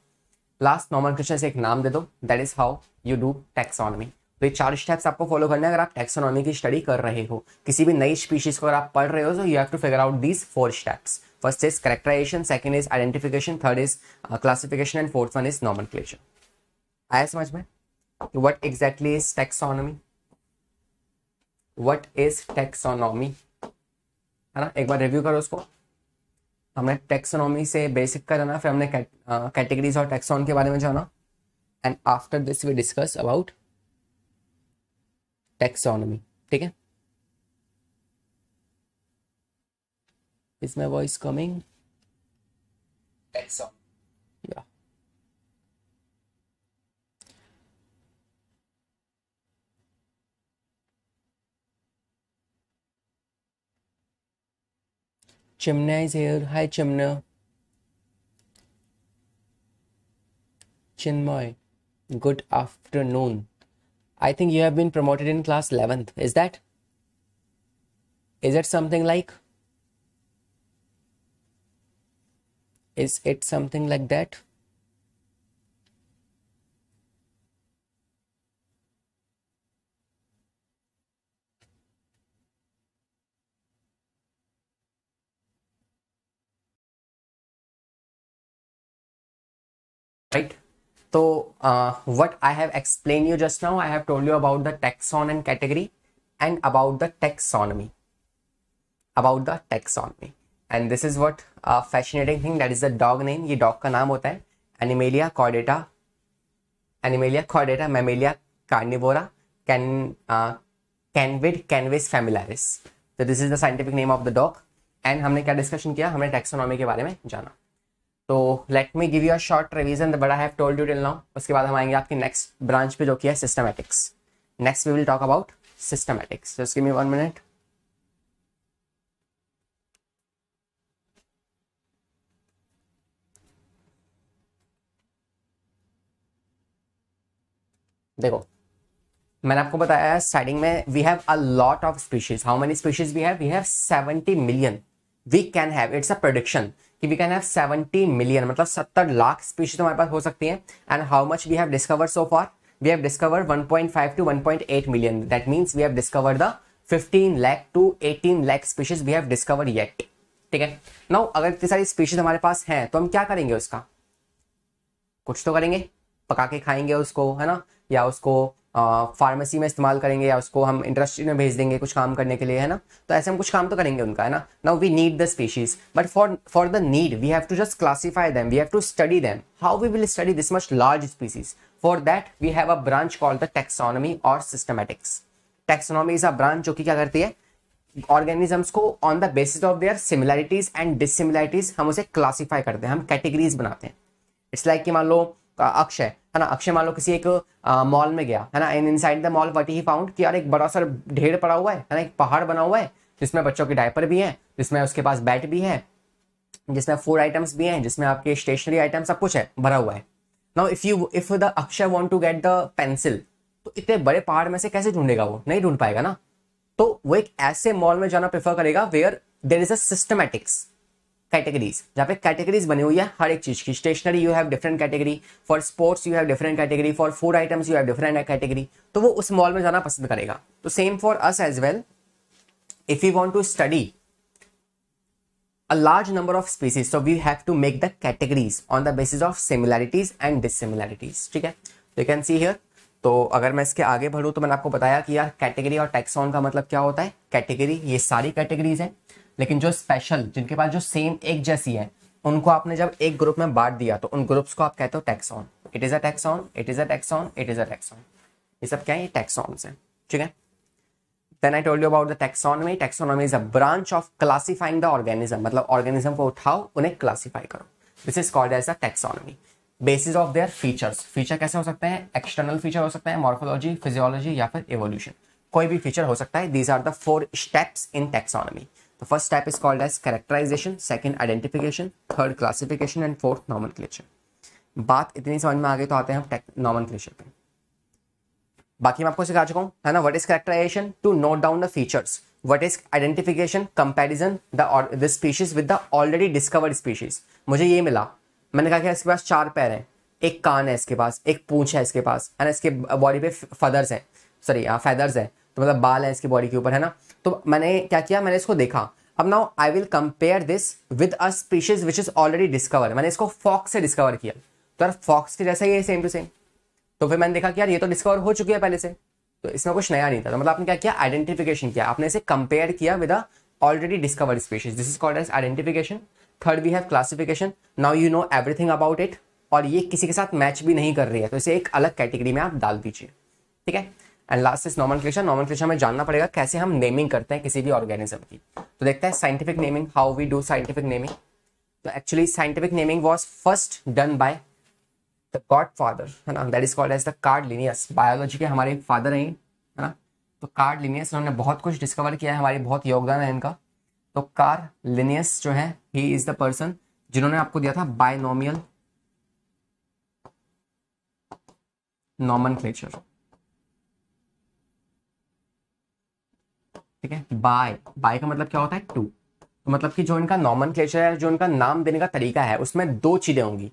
लास्ट नॉर्मल क्वेश्चन से एक नाम दे दो that is how you do taxonomy तो ये चार स्टेप्स आपको फॉलो करने हैं अगर आप टेक्सोनॉमी की स्टडी कर रहे हो किसी भी नई स्पीशीज को अगर आप पढ़ रहे हो तो you have to figure out these four steps first is characterization second is identification third is classification and fourth one is nomen आया समझ में what exactly is taxonomy what is taxonomy है ना एक बार रिव्यू करो उसको हमने टेक्सोनॉमी से बेसिक का जाना फिर हमने कैटेगरीज uh, और टेक्सोन के बारे में जाना and after this we discuss about Taxonomy, ठीक है is my voice coming Excellent. yeah chimna is here hi chimna chinmoy good afternoon I think you have been promoted in class 11th. Is that? Is it something like? Is it something like that? Right? तो what I have explain you just now I have told you about the tax on and category and about the टेक्सॉनमी about the टेक्सॉनमी and this is what फैशनेटिंग thing that is the dog name ये dog का नाम होता है animalia कॉडेटा animalia कॉडेटा Mammalia Carnivora can कैनविड कैनविस familiaris तो this is the scientific name of the dog and हमने क्या discussion किया हमने टेक्सोनॉमी के बारे में जाना तो let me give you a short revision but I have told you till now उसके बाद हम आएंगे आपकी नेक्स्ट ब्रांच पे जो कि है systematics next we will talk about systematics just give me one minute देखो मैंने आपको बताया स्टार्टिंग में we have a lot of species how many species we have we have 70 million we can have it's a prediction कि we can have 70 million मतलब 70 lakh species हमारे पास हो सकती हैं and how much we have discover so far we have discover 1.5 to 1.8 million that means we have discover the 15 lakh to 18 lakh species we have discover yet ठीक है now अगर इतनी सारी स्पीशीज हमारे पास हैं तो हम क्या करेंगे उसका कुछ तो करेंगे पका के खाएंगे उसको है ना या उसको फार्मेसी में इस्तेमाल करेंगे या उसको हम इंडस्ट्री में भेज देंगे कुछ काम करने के लिए है ना तो ऐसे हम कुछ काम तो करेंगे उनका है ना now we need the species but for for the need we have to just classify them we have to study them how we will study this much large species for that we have a branch called the taxonomy और systematics taxonomy is a branch जो कि क्या करती है organisms को on the basis of their similarities and dissimilarities हम उसे classify करते हैं हम कैटेगरीज बनाते हैं इट्स लाइक like कि मान लो अक्षय है ना अक्षय मान लो किसी एक मॉल में गया है ना in inside the mall what he found कि यार एक बड़ा सा ढेर पड़ा हुआ है है ना एक पहाड़ बना हुआ है जिसमें बच्चों के डायपर भी हैं जिसमें उसके पास बैट भी है जिसमें फूड आइटम्स भी हैं जिसमें आपके स्टेशनरी आइटम सब कुछ है भरा हुआ है now if you if the Akshay want to get the pencil तो इतने बड़े पहाड़ में से कैसे ढूंढेगा वो नहीं ढूंढ पाएगा ना तो वो एक ऐसे मॉल में जाना प्रेफर करेगा where there is a systematics categories जहाँ पे कैटेगरीज बनी हुई है हर एक चीज की stationery you have different category for sports you have different category for food items you have different category तो वो उस मॉल में जाना पसंद करेगा तो same for us as well if you want to study a large number of species so we have to make the categories on the basis of similarities and dissimilarities ठीक है यू कैन सी हियर तो अगर मैं इसके आगे बढ़ूँ तो मैंने आपको बताया कि यार कैटेगरी और टैक्सॉन का मतलब क्या होता है कैटेगरी ये सारी कैटेगरीज हैं लेकिन जो स्पेशल जिनके पास जो सेम एक जैसी है उनको आपने जब एक ग्रुप में बांट दिया तो उन ग्रुप्स को आप कहते हो taxon it is a taxon it is a taxon it is a taxon ये सब क्या है ये टैक्सॉन्स हैं ठीक है then I told you about the taxonomy taxonomy is a branch of classifying the organism मतलब ऑर्गेनिज्म को उठाओ उन्हें क्लासिफाई करो this is called as a taxonomy basis of their features feature कैसे हो सकते हैं एक्सटर्नल फीचर हो सकते हैं मॉर्फोलॉजी फिजियोलॉजी या फिर एवोल्यूशन कोई भी फीचर हो सकता है these are the four steps in taxonomy The first step is called as characterization, second identification, third classification and fourth nomenclature. बात इतनी समझ में आ गई तो आते हैं हम नॉमनक्लेचर पे बाकी मैं आपको सिखा चुका हूँ है ना what is characterization to note down the features what is identification comparison the species with the already discovered species मुझे ये मिला मैंने कहा कि इसके पास चार पैर हैं एक कान है इसके पास एक पूंछ है इसके पास है ना इसके बॉडी पे फदर्स हैं सॉरी फैदर्स हाँ, हैं तो मतलब बाल है इसकी बॉडी के ऊपर है ना तो मैंने क्या किया मैंने इसको देखा अब now I will compare this with a species which is already discover मैंने इसको फॉक्स से डिस्कवर किया तो यार फॉक्स के जैसा ही है सेम टू सेम तो फिर मैंने देखा कि यार ये तो डिस्कवर हो चुकी है पहले से तो इसमें कुछ नया नहीं था तो मतलब आपने क्या किया आइडेंटिफिकेशन किया आपने इसे कंपेयर किया with a already discovered species this is called as identification third we have classification now you know everything about it और ये किसी के साथ मैच भी नहीं कर रही है तो इसे एक अलग कैटेगरी में आप डाल दीजिए ठीक है and last is normal normal nomenclature में जानना पड़ेगा कैसे हम नेमिंग करते हैं किसी भी ऑर्गेनिज्म की तो देखते हैं scientific naming how we do scientific naming तो actually scientific naming was first done by the godfather है ना that is called as the Carl Linnaeus biology के हमारे फादर हैं है ना तो कार्ड लिनियस उन्होंने बहुत कुछ डिस्कवर किया है हमारे बहुत योगदान है इनका तो कार लिनियस जो है ही इज द पर्सन जिन्होंने आपको दिया था बायनोमियल नॉमन क्लेचर ठीक है बाय बाय का मतलब क्या होता है टू तो मतलब कि जो इनका नॉमन है जो इनका नाम देने का तरीका है उसमें दो चीजें होंगी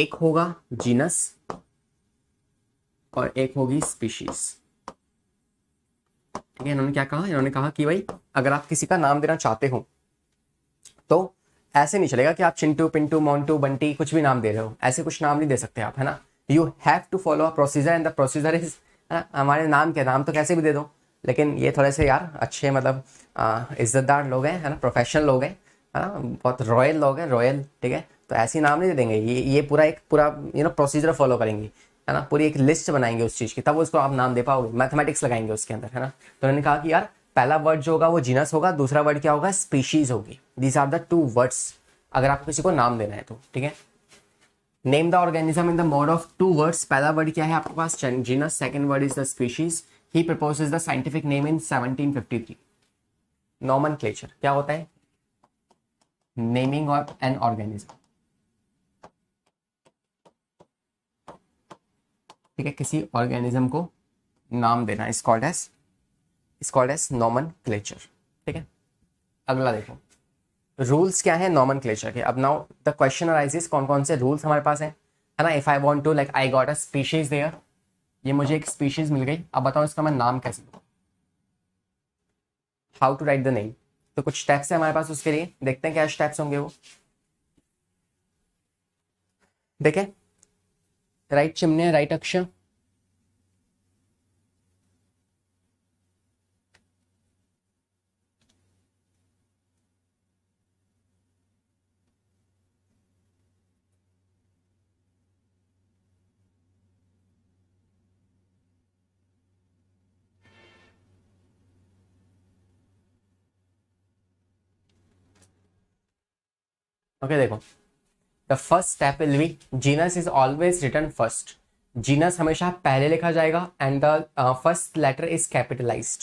एक होगा जीनस और एक होगी स्पीशीज ठीक है इन्होंने क्या कहा इन्होंने कहा कि भाई अगर आप किसी का नाम देना चाहते हो तो ऐसे नहीं चलेगा कि आप चिंटू पिंटू मोन्टू बंटी कुछ भी नाम दे रहे हो ऐसे कुछ नाम नहीं दे सकते आप है ना you have to follow a procedure and the procedure is हमारे नाम के नाम तो कैसे भी दे दो लेकिन ये थोड़े से यार अच्छे मतलब इज्जतदार लोग हैं है ना प्रोफेशनल लोग हैं है ना बहुत रॉयल लोग हैं रॉयल ठीक है तो ऐसे नाम नहीं दे देंगे ये ये पूरा एक पूरा यू नो प्रोसीजर फॉलो करेंगे है ना पूरी एक लिस्ट बनाएंगे उस चीज़ की तब उसको आप नाम दे पाओगे मैथमेटिक्स लगाएंगे उसके अंदर है ना तो उन्होंने कहा कि यार पहला वर्ड जो होगा वो जीनस होगा दूसरा वर्ड क्या होगा स्पीशीज होगी these are the two words अगर आप किसी को नाम देना है तो ठीक है name the organism in the mode of two words पहला वर्ड क्या है आपके पास genus second word is the species he proposes the scientific name in 1753 nomenclature क्या होता है नेमिंग ऑफ एन ऑर्गेनिज्म ठीक है किसी ऑर्गेनिज्म को नाम देना is called as is called as nomenclature ठीक है अगला देखो रूल्स क्या है नॉमन क्लेचर के अब नाउ द क्वेश्चन आइजिस कौन कौन से रूल्स हमारे पास हैं है ना if I want to like I got a species there ये मुझे एक स्पीशीज मिल गई अब बताओ इसका मैं नाम कैसे how to write the name तो कुछ स्टेप्स है हमारे पास उसके लिए देखते हैं क्या स्टेप्स होंगे वो देखे राइट चिमने राइट अक्षर ओके देखो the first step will be genus is always written first genus हमेशा पहले लिखा जाएगा and the first letter is capitalize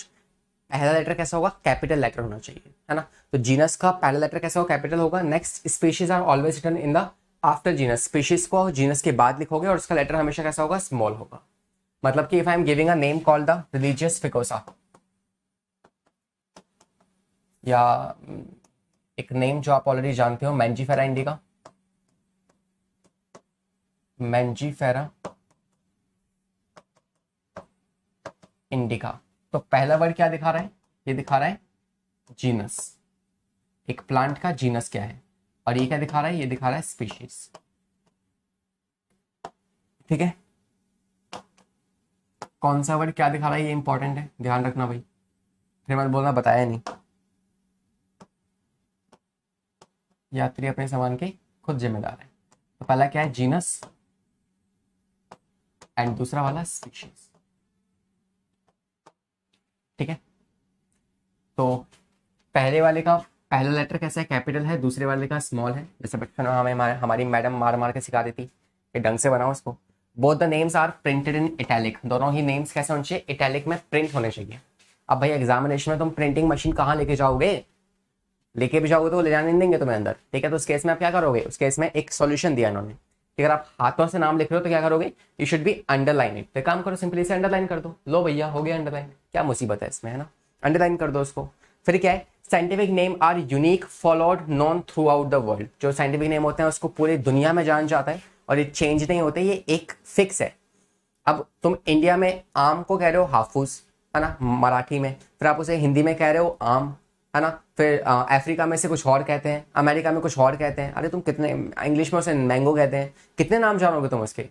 पहला लेटर कैसा होगा कैपिटल लेटर होना चाहिए है ना तो जीनस का पहला लेटर कैसा होगा कैपिटल होगा next species are always written in the after genus species को जीनस के बाद लिखोगे और उसका लेटर हमेशा कैसा होगा स्मॉल होगा मतलब कि if I am giving a name call the religious फिकोसा या एक नेम जो आप ऑलरेडी जानते हो मैंजीफेरा इंडिका फेरा इंडिका तो पहला वर्ड क्या दिखा रहा है ये दिखा रहा है जीनस एक प्लांट का जीनस क्या है और ये क्या दिखा रहा है ये दिखा रहा है स्पीशीज ठीक है कौन सा वर्ड क्या दिखा रहा है ये इंपॉर्टेंट है ध्यान रखना भाई फिर मैंने बोलना बताया नहीं यात्री अपने सामान के खुद जिम्मेदार है तो पहला क्या है जीनस एंड दूसरा वाला स्पीशीज ठीक है तो पहले वाले का पहला लेटर कैसा है कैपिटल है दूसरे वाले का स्मॉल है जैसे बचपन में हमें हमारी मैडम मार मार के सिखा देती कि ढंग से बनाओ उसको both the names are printed in italic दोनों ही नेम्स कैसे होने चाहिए इटैलिक में प्रिंट होने चाहिए अब भाई एग्जामिनेशन में तुम प्रिंटिंग मशीन कहाँ लेके जाओगे लेके भी जाओगे तो ले जाने नहीं देंगे तुम्हें अंदर ठीक है तो उस केस में आप क्या करोगे उस केस में एक सोल्यूशन दिया इन्होंने अगर आप हाथों से नाम लिख रहे हो तो क्या करोगे you should be underline it काम करो सिंपली से अंडरलाइन कर दो लो भैया हो गया अंडरलाइन क्या मुसीबत है इसमें है ना अंडरलाइन कर दो उसको फिर क्या है scientific name are unique followed known throughout the world जो साइंटिफिक नेम होते हैं उसको पूरी दुनिया में जान जाता है और ये चेंज नहीं होते ये एक फिक्स है अब तुम इंडिया में आम को कह रहे हो हाफूज है ना मराठी में फिर आप उसे हिंदी में कह रहे हो आम है ना फिर अफ्रीका में से कुछ और कहते हैं अमेरिका में कुछ और कहते हैं अरे तुम कितने इंग्लिश में उसे मैंगो कहते हैं कितने नाम जानोगे तुम उसके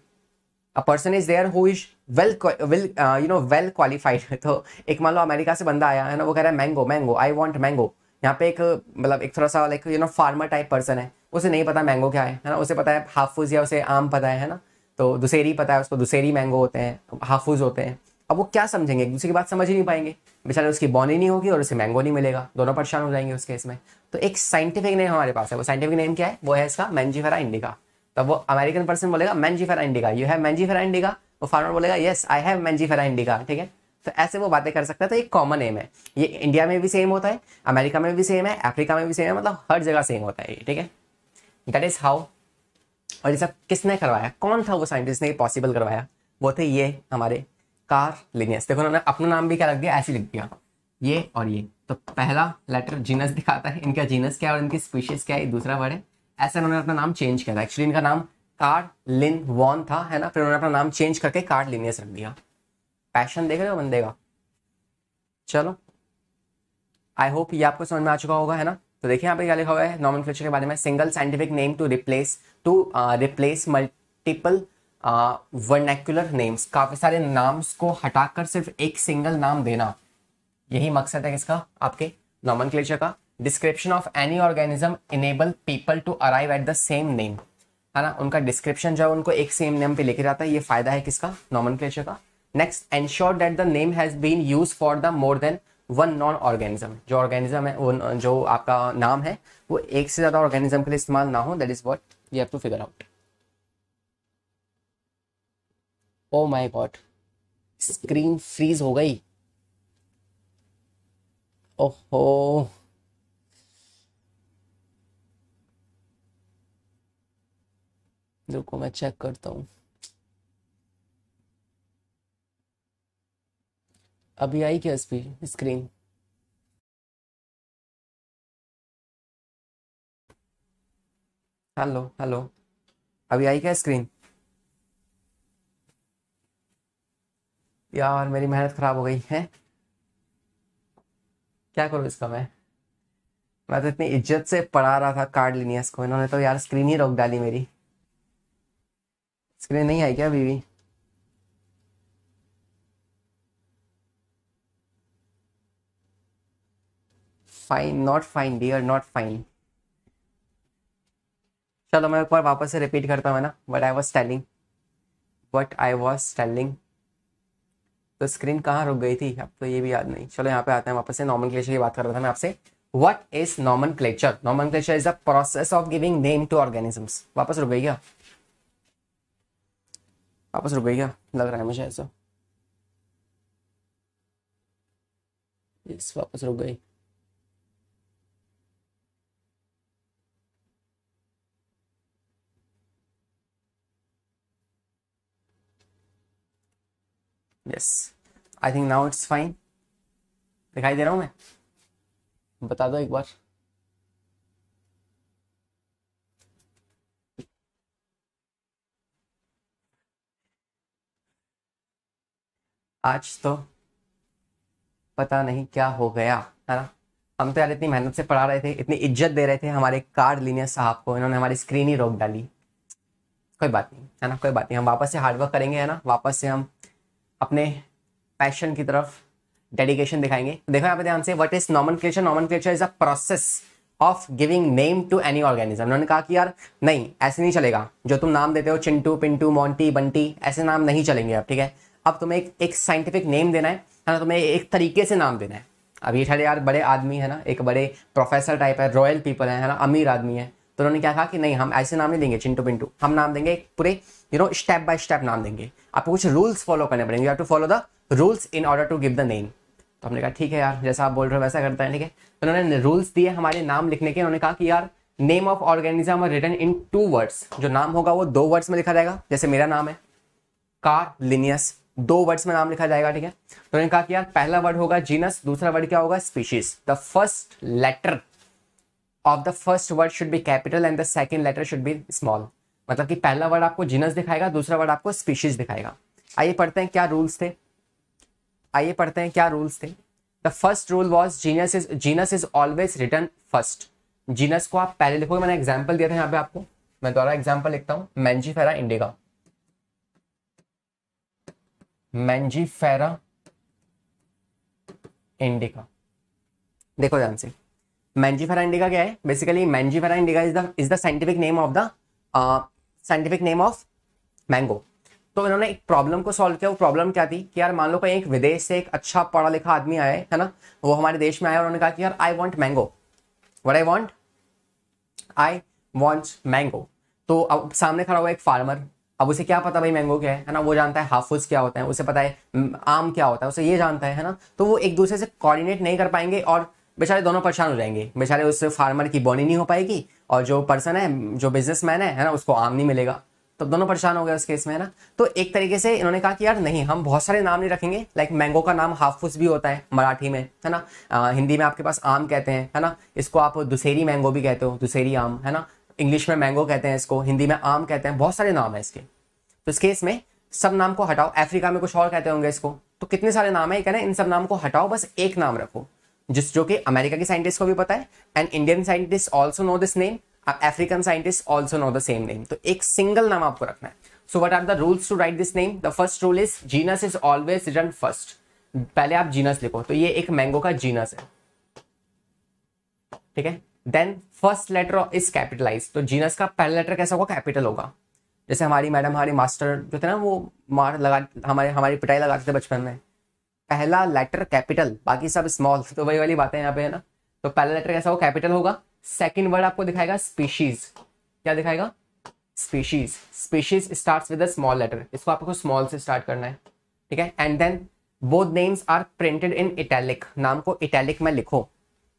a person is there who is well well you know well qualified तो एक मान लो अमेरिका से बंदा आया है ना वो कह रहा है mango mango I want mango यहाँ पे एक मतलब एक थोड़ा सा like you know farmer type person है उसे नहीं पता मैंगो क्या है है ना उसे पता है हाफूज या उसे आम पता है है ना तो दुसेरी पता है उसको दुसेरी मैंगो होते हैं हाफूज होते हैं अब वो क्या समझेंगे एक दूसरे की बात समझ ही नहीं पाएंगे बेचारे उसकी बॉनी नहीं होगी और उसे मैंगो नहीं मिलेगा दोनों परेशान हो जाएंगे उसके इसमें तो एक साइंटिफिक नेम हमारे पास है वो साइंटिफिक नेम क्या है वो है इसका मैंजीफेरा इंडिका तब वो अमेरिकन पर्सन बोलेगा Mangifera indica you have Mangifera indica वो फार्मर बोलेगा yes I have Mangifera indica ठीक है तो ऐसे वो बातें कर सकता है तो एक कॉमन नेम है ये इंडिया में भी सेम होता है अमेरिका में भी सेम है अफ्रीका में भी सेम है मतलब हर जगह सेम होता है ठीक है दैट इज़ हाउ और ये सब किसने करवाया कौन था वो साइंटिस्ट ने पॉसिबल करवाया वो थे ये हमारे कार लिनियस देखो ना अपना नाम भी क्या रख दिया ऐसे लिख दिया ये और ये तो पहला लेटर जीनस दिखाता है इनका जीनस क्या है और इनकी स्पीशीज क्या है दूसरा वर्ड है ऐसे उन्होंने अपना नाम चेंज किया था एक्चुअली इनका नाम कार लिन वॉन था है ना फिर उन्होंने अपना नाम चेंज करके कार लिनियस रख दिया पैशन देख रहे हो बंदे का चलो आई होप ये आपको समझ में आ चुका होगा है ना तो देखिए यहाँ पे क्या लिखा हुआ है नॉमन के बारे में single scientific name to replace to replace multiple vernacular names काफ़ी सारे नाम्स को हटाकर सिर्फ एक सिंगल नाम देना यही मकसद है इसका आपके नॉमन का description of any organism enable people to arrive at the same name है ना उनका डिस्क्रिप्शन जो है उनको एक सेम नेम पे लेके जाता है ये फायदा है किसका नॉमन क्लेचर का next ensure that the name has been use for the more than one known organism जो ऑर्गेनिज्म है वो जो आपका नाम है वो एक से ज़्यादा ऑर्गेनिज्म के लिए इस्तेमाल ना हो that is what you have to figure out oh my god screen freeze हो गई ओहो रुको मैं चेक करता हूँ अभी आई क्या स्पीड स्क्रीन हेलो हेलो अभी आई क्या स्क्रीन यार मेरी मेहनत ख़राब हो गई है क्या करूँ इसका मैं मैं तो इतनी इज्जत से पढ़ा रहा था कार्ड लिनियस को इन्होंने तो यार स्क्रीन ही रोक डाली मेरी स्क्रीन नहीं आई क्या अभी fine not fine dear not fine चलो मैं एक बार वापस से रिपीट करता हूँ ना but I was telling but I was telling तो स्क्रीन कहाँ रुक गई थी अब तो ये भी याद नहीं चलो यहाँ पे आते हैं वापस से नॉमन क्लेचर की बात कर रहा था मैं आपसे what is nomenclature nomenclature is the process of giving name to organisms वापस रुक गई क्या वापस रुक गई क्या लग रहा है मुझे ऐसा वापस रुक गई yes I think now it's fine दिखाई दे रहा हूं मैं बता दो एक बार आज तो पता नहीं क्या हो गया है ना हम तो यार इतनी मेहनत से पढ़ा रहे थे इतनी इज्जत दे रहे थे हमारे कार्ड लीनियर साहब को इन्होंने हमारी स्क्रीन ही रोक डाली कोई बात नहीं है ना कोई बात नहीं हम वापस से हार्डवर्क करेंगे है ना वापस से हम अपने पैशन की तरफ डेडिकेशन दिखाएंगे तो देखो यहाँ पे ध्यान से what is nomenclature nomenclature is a process of giving name to any organism उन्होंने कहा कि यार नहीं ऐसे नहीं चलेगा जो तुम नाम देते हो चिंटू पिंटू मोंटी बंटी ऐसे नाम नहीं चलेंगे अब ठीक है अब तुम्हें एक एक साइंटिफिक नेम देना है है ना तुम्हें एक तरीके से नाम देना है अब ये ठहरे यार बड़े आदमी है ना एक बड़े प्रोफेसर टाइप है रॉयल पीपल है ना अमीर आदमी है तो उन्होंने क्या कहा कि नहीं हम ऐसे नाम नहीं देंगे चिंटू पिंटू हम नाम देंगे एक पूरे you know step by step नाम देंगे आपको कुछ रूल्स फॉलो करने पड़ेंगे you have to follow the rules in order to give the name तो हमने कहा ठीक है यार जैसा आप बोल रहे हो वैसा करता है ठीक है तो उन्होंने रूल्स दिए हमारे नाम लिखने के उन्होंने कहा कि यार name of organism written in two words जो नाम होगा वो दो वर्ड्स में लिखा जाएगा जैसे मेरा नाम है कार लिनियस दो वर्ड्स में नाम लिखा जाएगा ठीक है तो उन्होंने कहा कि यार पहला वर्ड होगा जीनस दूसरा वर्ड क्या होगा species the first letter of the first word should be capital and the second letter should be small मतलब कि पहला वर्ड आपको जीनस दिखाएगा दूसरा वर्ड आपको स्पीशीज दिखाएगा आइए पढ़ते हैं क्या रूल्स थे आइए पढ़ते हैं क्या रूल्स थे the first rule was genus is genus is always written first genus को आप पहले लिखोगे मैंने एग्जाम्पल दिया था यहाँ पे आपको मैं दोबारा एग्जाम्पल लिखता हूँ मैंजी फेरा इंडिगा मैंजी फेरा इंडिका देखो ध्यान से मैंजी इंडिका क्या है बेसिकली मैंजी इंडिका is the is the scientific name of the scientific name of mango तो इन्होंने एक प्रॉब्लम को सॉल्व किया वो प्रॉब्लम क्या थी कि यार मान लो कहीं एक विदेश से एक अच्छा पढ़ा लिखा आदमी आया है ना वो हमारे देश में आया उन्होंने कहा कि यार I want mango what I want I want mango तो अब सामने खड़ा हुआ एक फार्मर अब उसे क्या पता भाई मैंगो क्या है ना वो जानता है हाफूज क्या होता है उसे पता है आम क्या होता है उसे ये जानता है ना तो वो एक दूसरे से कोऑर्डिनेट नहीं कर पाएंगे और बेचारे दोनों परेशान हो जाएंगे बेचारे उस फार्मर की बोनी नहीं हो पाएगी और जो पर्सन है जो बिजनेसमैन है है ना उसको आम नहीं मिलेगा तो दोनों परेशान हो गए उस केस में है ना तो एक तरीके से इन्होंने कहा कि यार नहीं हम बहुत सारे नाम नहीं रखेंगे लाइक मैंगो का नाम हाफुस भी होता है मराठी में है ना आ, हिंदी में आपके पास आम कहते हैं है ना इसको आप दुसेरी मैंगो भी कहते हो दुसेरी आम है ना इंग्लिश में मैंगो कहते हैं इसको हिंदी में आम कहते हैं बहुत सारे नाम है इसके तो इस केस में सब नाम को हटाओ अफ्रीका में कुछ और कहते होंगे इसको तो कितने सारे नाम है कहना इन सब नाम को हटाओ बस एक नाम रखो जिस जो कि अमेरिका के साइंटिस्ट को भी पता है and Indian scientist also know this name African scientist also know the same name तो एक सिंगल नाम आपको रखना है so what are the rules to write this name the first rule is genus is always written first पहले आप genus लिखो तो ये एक मैंगो का जीनस है ठीक है then first letter is capitalize तो जीनस का पहला लेटर कैसा होगा कैपिटल होगा जैसे हमारी मैडम हमारी मास्टर जो थे ना वो मार लगा हमारे हमारी पिटाई लगाते थे बचपन में पहला लेटर कैपिटल बाकी सब स्मॉल तो वही वाली बातें यहाँ पे है ना तो पहला लेटर कैसा हो कैपिटल होगा सेकेंड वर्ड आपको दिखाएगा स्पीशीज क्या दिखाएगा species species start with small letter इसको आपको स्मॉल से स्टार्ट करना है ठीक है and then both names are printed in italic नाम को इटैलिक में लिखो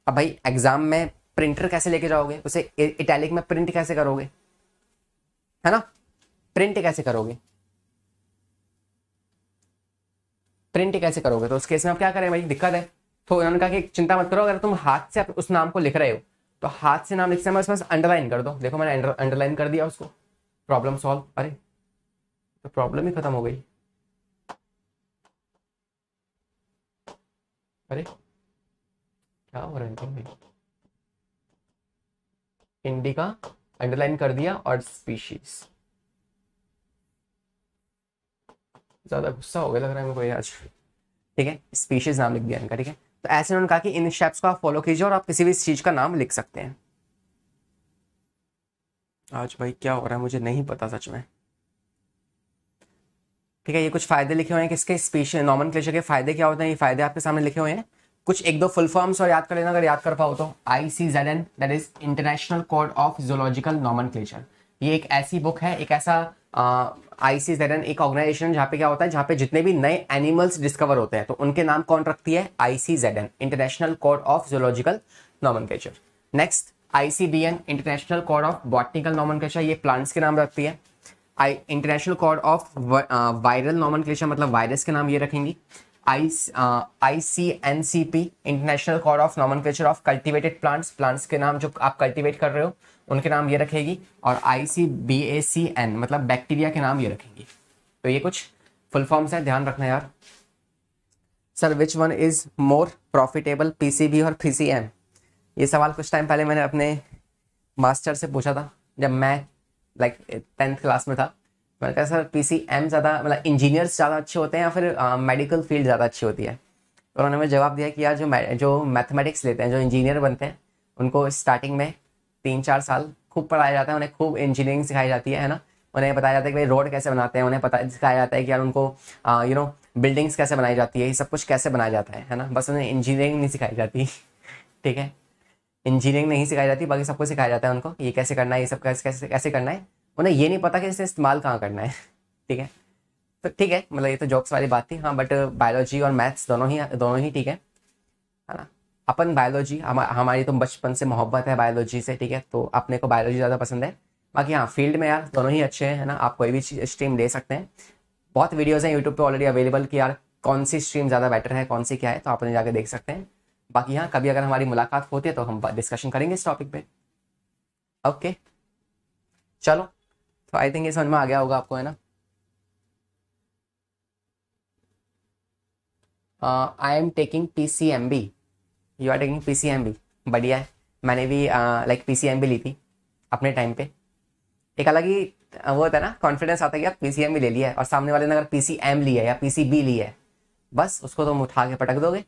अब भाई एग्जाम में प्रिंटर कैसे लेके जाओगे उसे इटैलिक में प्रिंट कैसे करोगे है ना प्रिंट कैसे करोगे प्रिंट कैसे करोगे तो उस केस में आप क्या करें भाई दिक्कत है तो उन्होंने कहा कि चिंता मत करो अगर तुम हाथ से उस नाम को लिख रहे हो तो हाथ से नाम लिख समय बस अंडरलाइन कर दो देखो मैंने अंडरलाइन कर दिया उसको प्रॉब्लम सॉल्व अरे तो प्रॉब्लम ही खत्म हो गई अरे क्या हो रहा है इंडिका अंडरलाइन कर दिया और स्पीशीज ज़्यादा गुस्सा हो गया लग रहा है मेरे को आज ठीक है स्पीशीज नाम लिख दिया इनका ठीक है तो ऐसे उन्होंने कहा कि इन स्टेप्स को आप फॉलो कीजिए और आप किसी भी चीज़ का नाम लिख सकते हैं आज भाई क्या हो रहा है मुझे नहीं पता सच में ठीक है ये कुछ फायदे लिखे हुए हैं किसके स्पीश नॉमन क्लेशर के फायदे क्या होते हैं ये फायदे आपके सामने लिखे हुए हैं कुछ एक दो फुल फॉर्म्स और याद कर लेना अगर याद कर पाओ तो I C Z N that is international code of zoological nomenclature ये एक ऐसी बुक है एक ऐसा आईसीजेरन एक ऑर्गेनाइजेशन जहां पे क्या होता है जहां पे जितने भी नए एनिमल्स डिस्कवर होते हैं तो उनके नाम कौन रखती है ICZN international code of zoological nomen next ICBN international code of botanical nomen ये प्लांट्स के नाम रखती है I international code of viral nomen मतलब वायरस के नाम ये रखेंगी I I C N C P international code of nomen of cultivated plants plants के नाम जो आप कल्टिवेट कर रहे हो उनके नाम ये रखेगी और I C B A C N मतलब बैक्टीरिया के नाम ये रखेंगी तो ये कुछ फुल फॉर्म्स हैं ध्यान रखना यार sir which one is more profitable PCB और पीसीएम ये सवाल कुछ टाइम पहले मैंने अपने मास्टर से पूछा था जब मैं लाइक टेंथ क्लास में था मैंने कहा सर पी सी एम ज़्यादा मतलब इंजीनियर्स ज़्यादा अच्छे होते हैं या फिर मेडिकल फील्ड ज़्यादा अच्छी होती है तो उन्होंने मुझे जवाब दिया कि यार जो जो मैथमेटिक्स लेते हैं जो इंजीनियर बनते हैं उनको स्टार्टिंग में तीन चार साल खूब पढ़ाया जाता है उन्हें खूब इंजीनियरिंग सिखाई जाती है ना उन्हें बताया जाता है कि भाई रोड कैसे बनाते हैं उन्हें पता सिखाया जाता है कि यार उनको यू नो बिल्डिंग्स कैसे बनाई जाती है ये सब कुछ कैसे बनाया जाता है है ना बस उन्हें इंजीनियरिंग नहीं सिखाई जाती ठीक है इंजीनियरिंग नहीं सिखाई जाती बाकी सब कुछ सिखाया जाता है उनको ये कैसे करना है ये सब कैसे कैसे कैसे करना है उन्हें ये नहीं पता कि इसे इस्तेमाल कहाँ करना है ठीक है तो ठीक है मतलब ये तो जॉक्स वाली बात थी हाँ बट बायोलॉजी और मैथ्स दोनों ही दोनों ही ठीक है है ना अपन बायोलॉजी हम, हमारी तो बचपन से मोहब्बत है बायोलॉजी से ठीक है तो अपने को बायोलॉजी ज़्यादा पसंद है बाकी हाँ फील्ड में यार दोनों ही अच्छे हैं ना आप कोई भी स्ट्रीम ले सकते हैं बहुत वीडियोज़ हैं यूट्यूब पर ऑलरेडी अवेलेबल कि यार कौन सी स्ट्रीम ज़्यादा बेटर है कौन सी क्या है तो आप उन्हें जाके देख सकते हैं बाकी हाँ कभी अगर हमारी मुलाकात होती है तो हम डिस्कशन करेंगे इस टॉपिक पे ओके चलो तो आई थिंक ये समझ में आ गया होगा आपको है ना I am taking P C M B you are taking P C M B बढ़िया है मैंने भी like P C M B ली थी अपने टाइम पे एक अलग ही वो होता है ना कॉन्फिडेंस आता है कि आप पी सी एम भी ले लिया है और सामने वाले ने अगर पी सी एम लिया है या पी सी बी लिया है बस उसको तुम तो उठा के पटक दोगे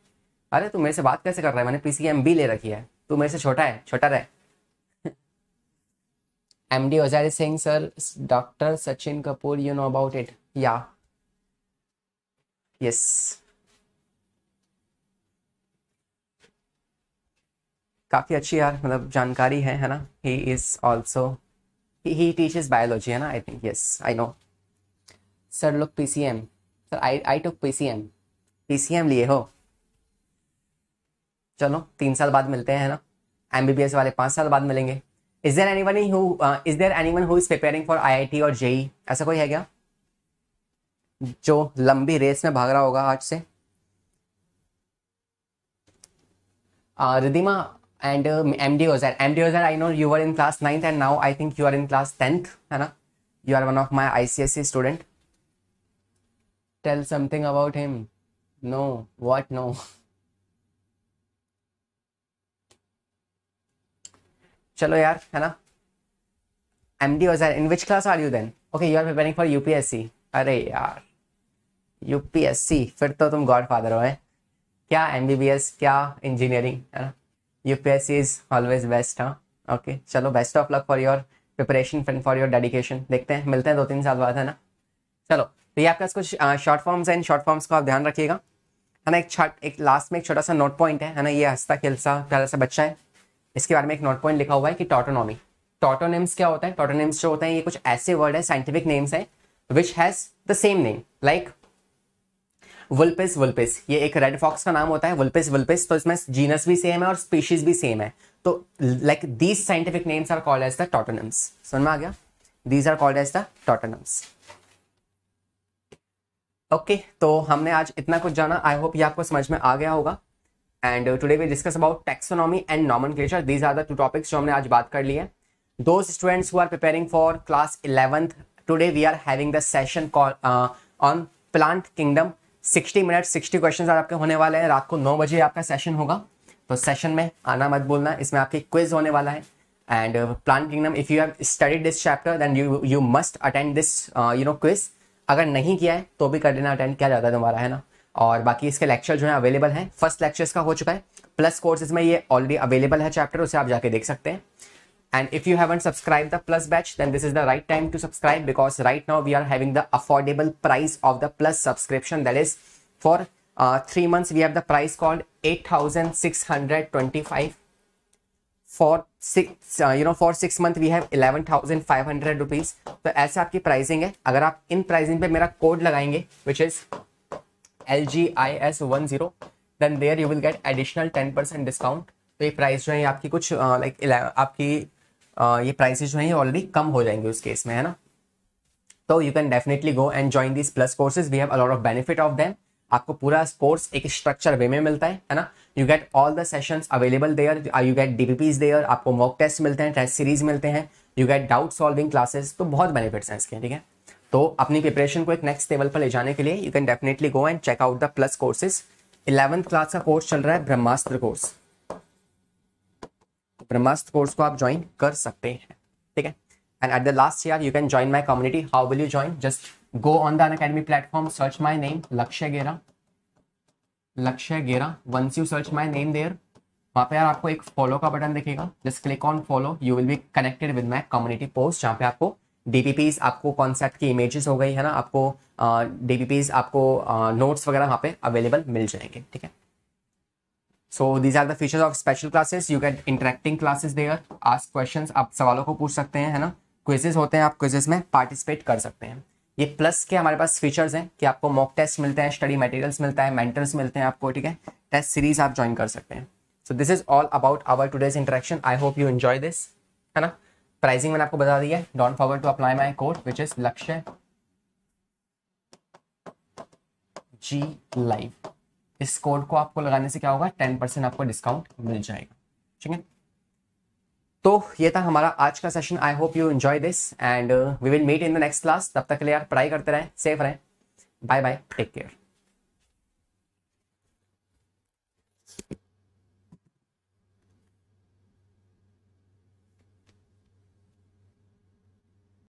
अरे तू मेरे से बात कैसे कर रहा है मैंने पी सी एम बी ले रखी है तू मेरे से छोटा है छोटा रहे एम डी ओजारी Singh sir doctor Sachin Kapoor you know about it या यस काफ़ी अच्छी यार मतलब जानकारी है है ना he is also he teach is biology है ना I think yes I know sir look P C M sir I I took P C M P C M लिए हो चलो तीन साल बाद मिलते हैं ना एम बी बी एस वाले पाँच साल बाद मिलेंगे is there anyone who is there anyone who is preparing for I I T और जेई ऐसा कोई है क्या जो लंबी रेस में भाग रहा होगा आज से Ridhima uh, and M D Ozair M D Ozair I know you are in class ninth and now I think you are in class tenth है ना you are one of my I C S C student tell something about him no what no चलो यार है ना M D Ozair in which class are you then okay you are preparing for you अरे यार you फिर तो तुम God father हो है क्या एम बी बी एस क्या इंजीनियरिंग है ना यूपीएससी इज ऑलवेज बेस्ट हाँ ओके चलो best of luck for your preparation friend for your dedication देखते हैं मिलते हैं दो तीन साल बाद है ना चलो तो ये आपके कुछ शॉर्ट फॉर्म्स हैं इन शॉर्ट फॉर्म्स को आप ध्यान रखिएगा है ना एक छठ एक लास्ट में एक छोटा सा नोट पॉइंट है है ना ये हस्ता खिलसा प्यारा सा बच्चा है इसके बारे में एक नोट पॉइंट लिखा हुआ है कि टोटोनॉमी टोटोनेम्स क्या होता है टोटोनेम्स जो होते हैं ये कुछ ऐसे वर्ड है साइंटिफिक नेम्स हैं which has the same name like vulpes vulpes ये एक रेड फॉक्स का नाम होता है वल्पेस वल्पेस तो इसमें जीनस भी सेम है और स्पीशीज भी सेम है तो like these scientific names are called as the tautonyms सुन में आ गया these are called as the tautonyms okay तो हमने आज इतना कुछ जाना आई होप ये आपको समझ में आ गया होगा and today we discuss about taxonomy and nomenclature these are the two topics जो हमने आज बात कर ली है दो students who are preparing for class eleventh today we are having the session call on plant kingdom 60 minute 60 questions आपके होने वाले हैं रात को नौ बजे आपका सेशन होगा तो सेशन में आना मत बोलना इसमें आपके क्विज होने वाला है and plant kingdom if you have studied this chapter then you you must attend this you know quiz अगर नहीं किया है तो भी कर लेना अटेंड किया जाता है तुम्हारा है ना और बाकी इसके लेक्चर जो है अवेलेबल है फर्स्ट लेक्चर इसका हो चुका है प्लस कोर्स इसमें ये ऑलरेडी अवेलेबल है चैप्टर उसे आप जाके देख सकते हैं And if you haven't subscribed the Plus batch, then this is the right time to subscribe because right now we are having the affordable price of the Plus subscription. That is for uh, three months, we have the price called 8,625 for six uh, you know for six month we have 11500 rupees so hundred aapki pricing hai agar aap in pricing pe mera code lagayenge which is lgis10 then there you will get additional 10% discount then there you will get additional ten तो ये price जो है आपकी कुछ like uh, like, आपकी ये prices जो हैं ऑलरेडी कम हो जाएंगे उस केस में है ना तो you can definitely go and join this plus courses we have a lot of benefit of them आपको पूरा कोर्स एक स्ट्रक्चर वे में मिलता है है ना you get all the session available there you get P there आपको मॉक टेस्ट मिलते हैं टेस्ट सीरीज मिलते हैं you get doubt solving classes तो बहुत बेनिफिट्स हैं इसके ठीक है तो अपनी प्रिपरेशन को एक नेक्स्ट लेवल पर ले जाने के लिए you can definitely go and check out the plus courses eleventh class का कोर्स चल रहा है ब्रह्मास्त्र कोर्स ब्रह्मास्त्र कोर्स को आप ज्वाइन कर सकते हैं ठीक है and at the last year you can join my community how will you join just go on the Unacademy platform search my name Lakshya Gera Lakshya Gera once you search my name there वहाँ पे यार आपको एक फॉलो का button दिखेगा just click on follow you will be connected with my community post जहाँ पे आपको डीपीपीज आपको कॉन्सेप्ट की इमेजेस हो गई है ना आपको डीपीपीज uh, आपको नोट्स uh, वगैरह वहाँ पे अवेलेबल मिल जाएंगे ठीक है so these are the features of special classes you get interacting classes there ask questions आप सवालों को पूछ सकते हैं है ना क्विजेस होते हैं आप क्विजेस में पार्टिसिपेट कर सकते हैं ये प्लस के हमारे पास फीचर्स हैं कि आपको मॉक टेस्ट मिलते हैं स्टडी मटेरियल्स मिलता है मेंटर्स मिलते हैं आपको ठीक है टेस्ट सीरीज आप ज्वाइन कर सकते हैं so this is all about our today's interaction I hope you enjoy this है ना प्राइसिंग मैंने आपको बता दी है don't forward to apply my code which is Lakshya ji live इस कोड को आपको लगाने से क्या होगा टेन परसेंट आपको डिस्काउंट मिल जाएगा ठीक है तो ये था हमारा आज का session I hope you enjoy this and we will meet in the next class तब तक के लिए आप पढ़ाई करते रहें सेफ रहें बाय बाय टेक केयर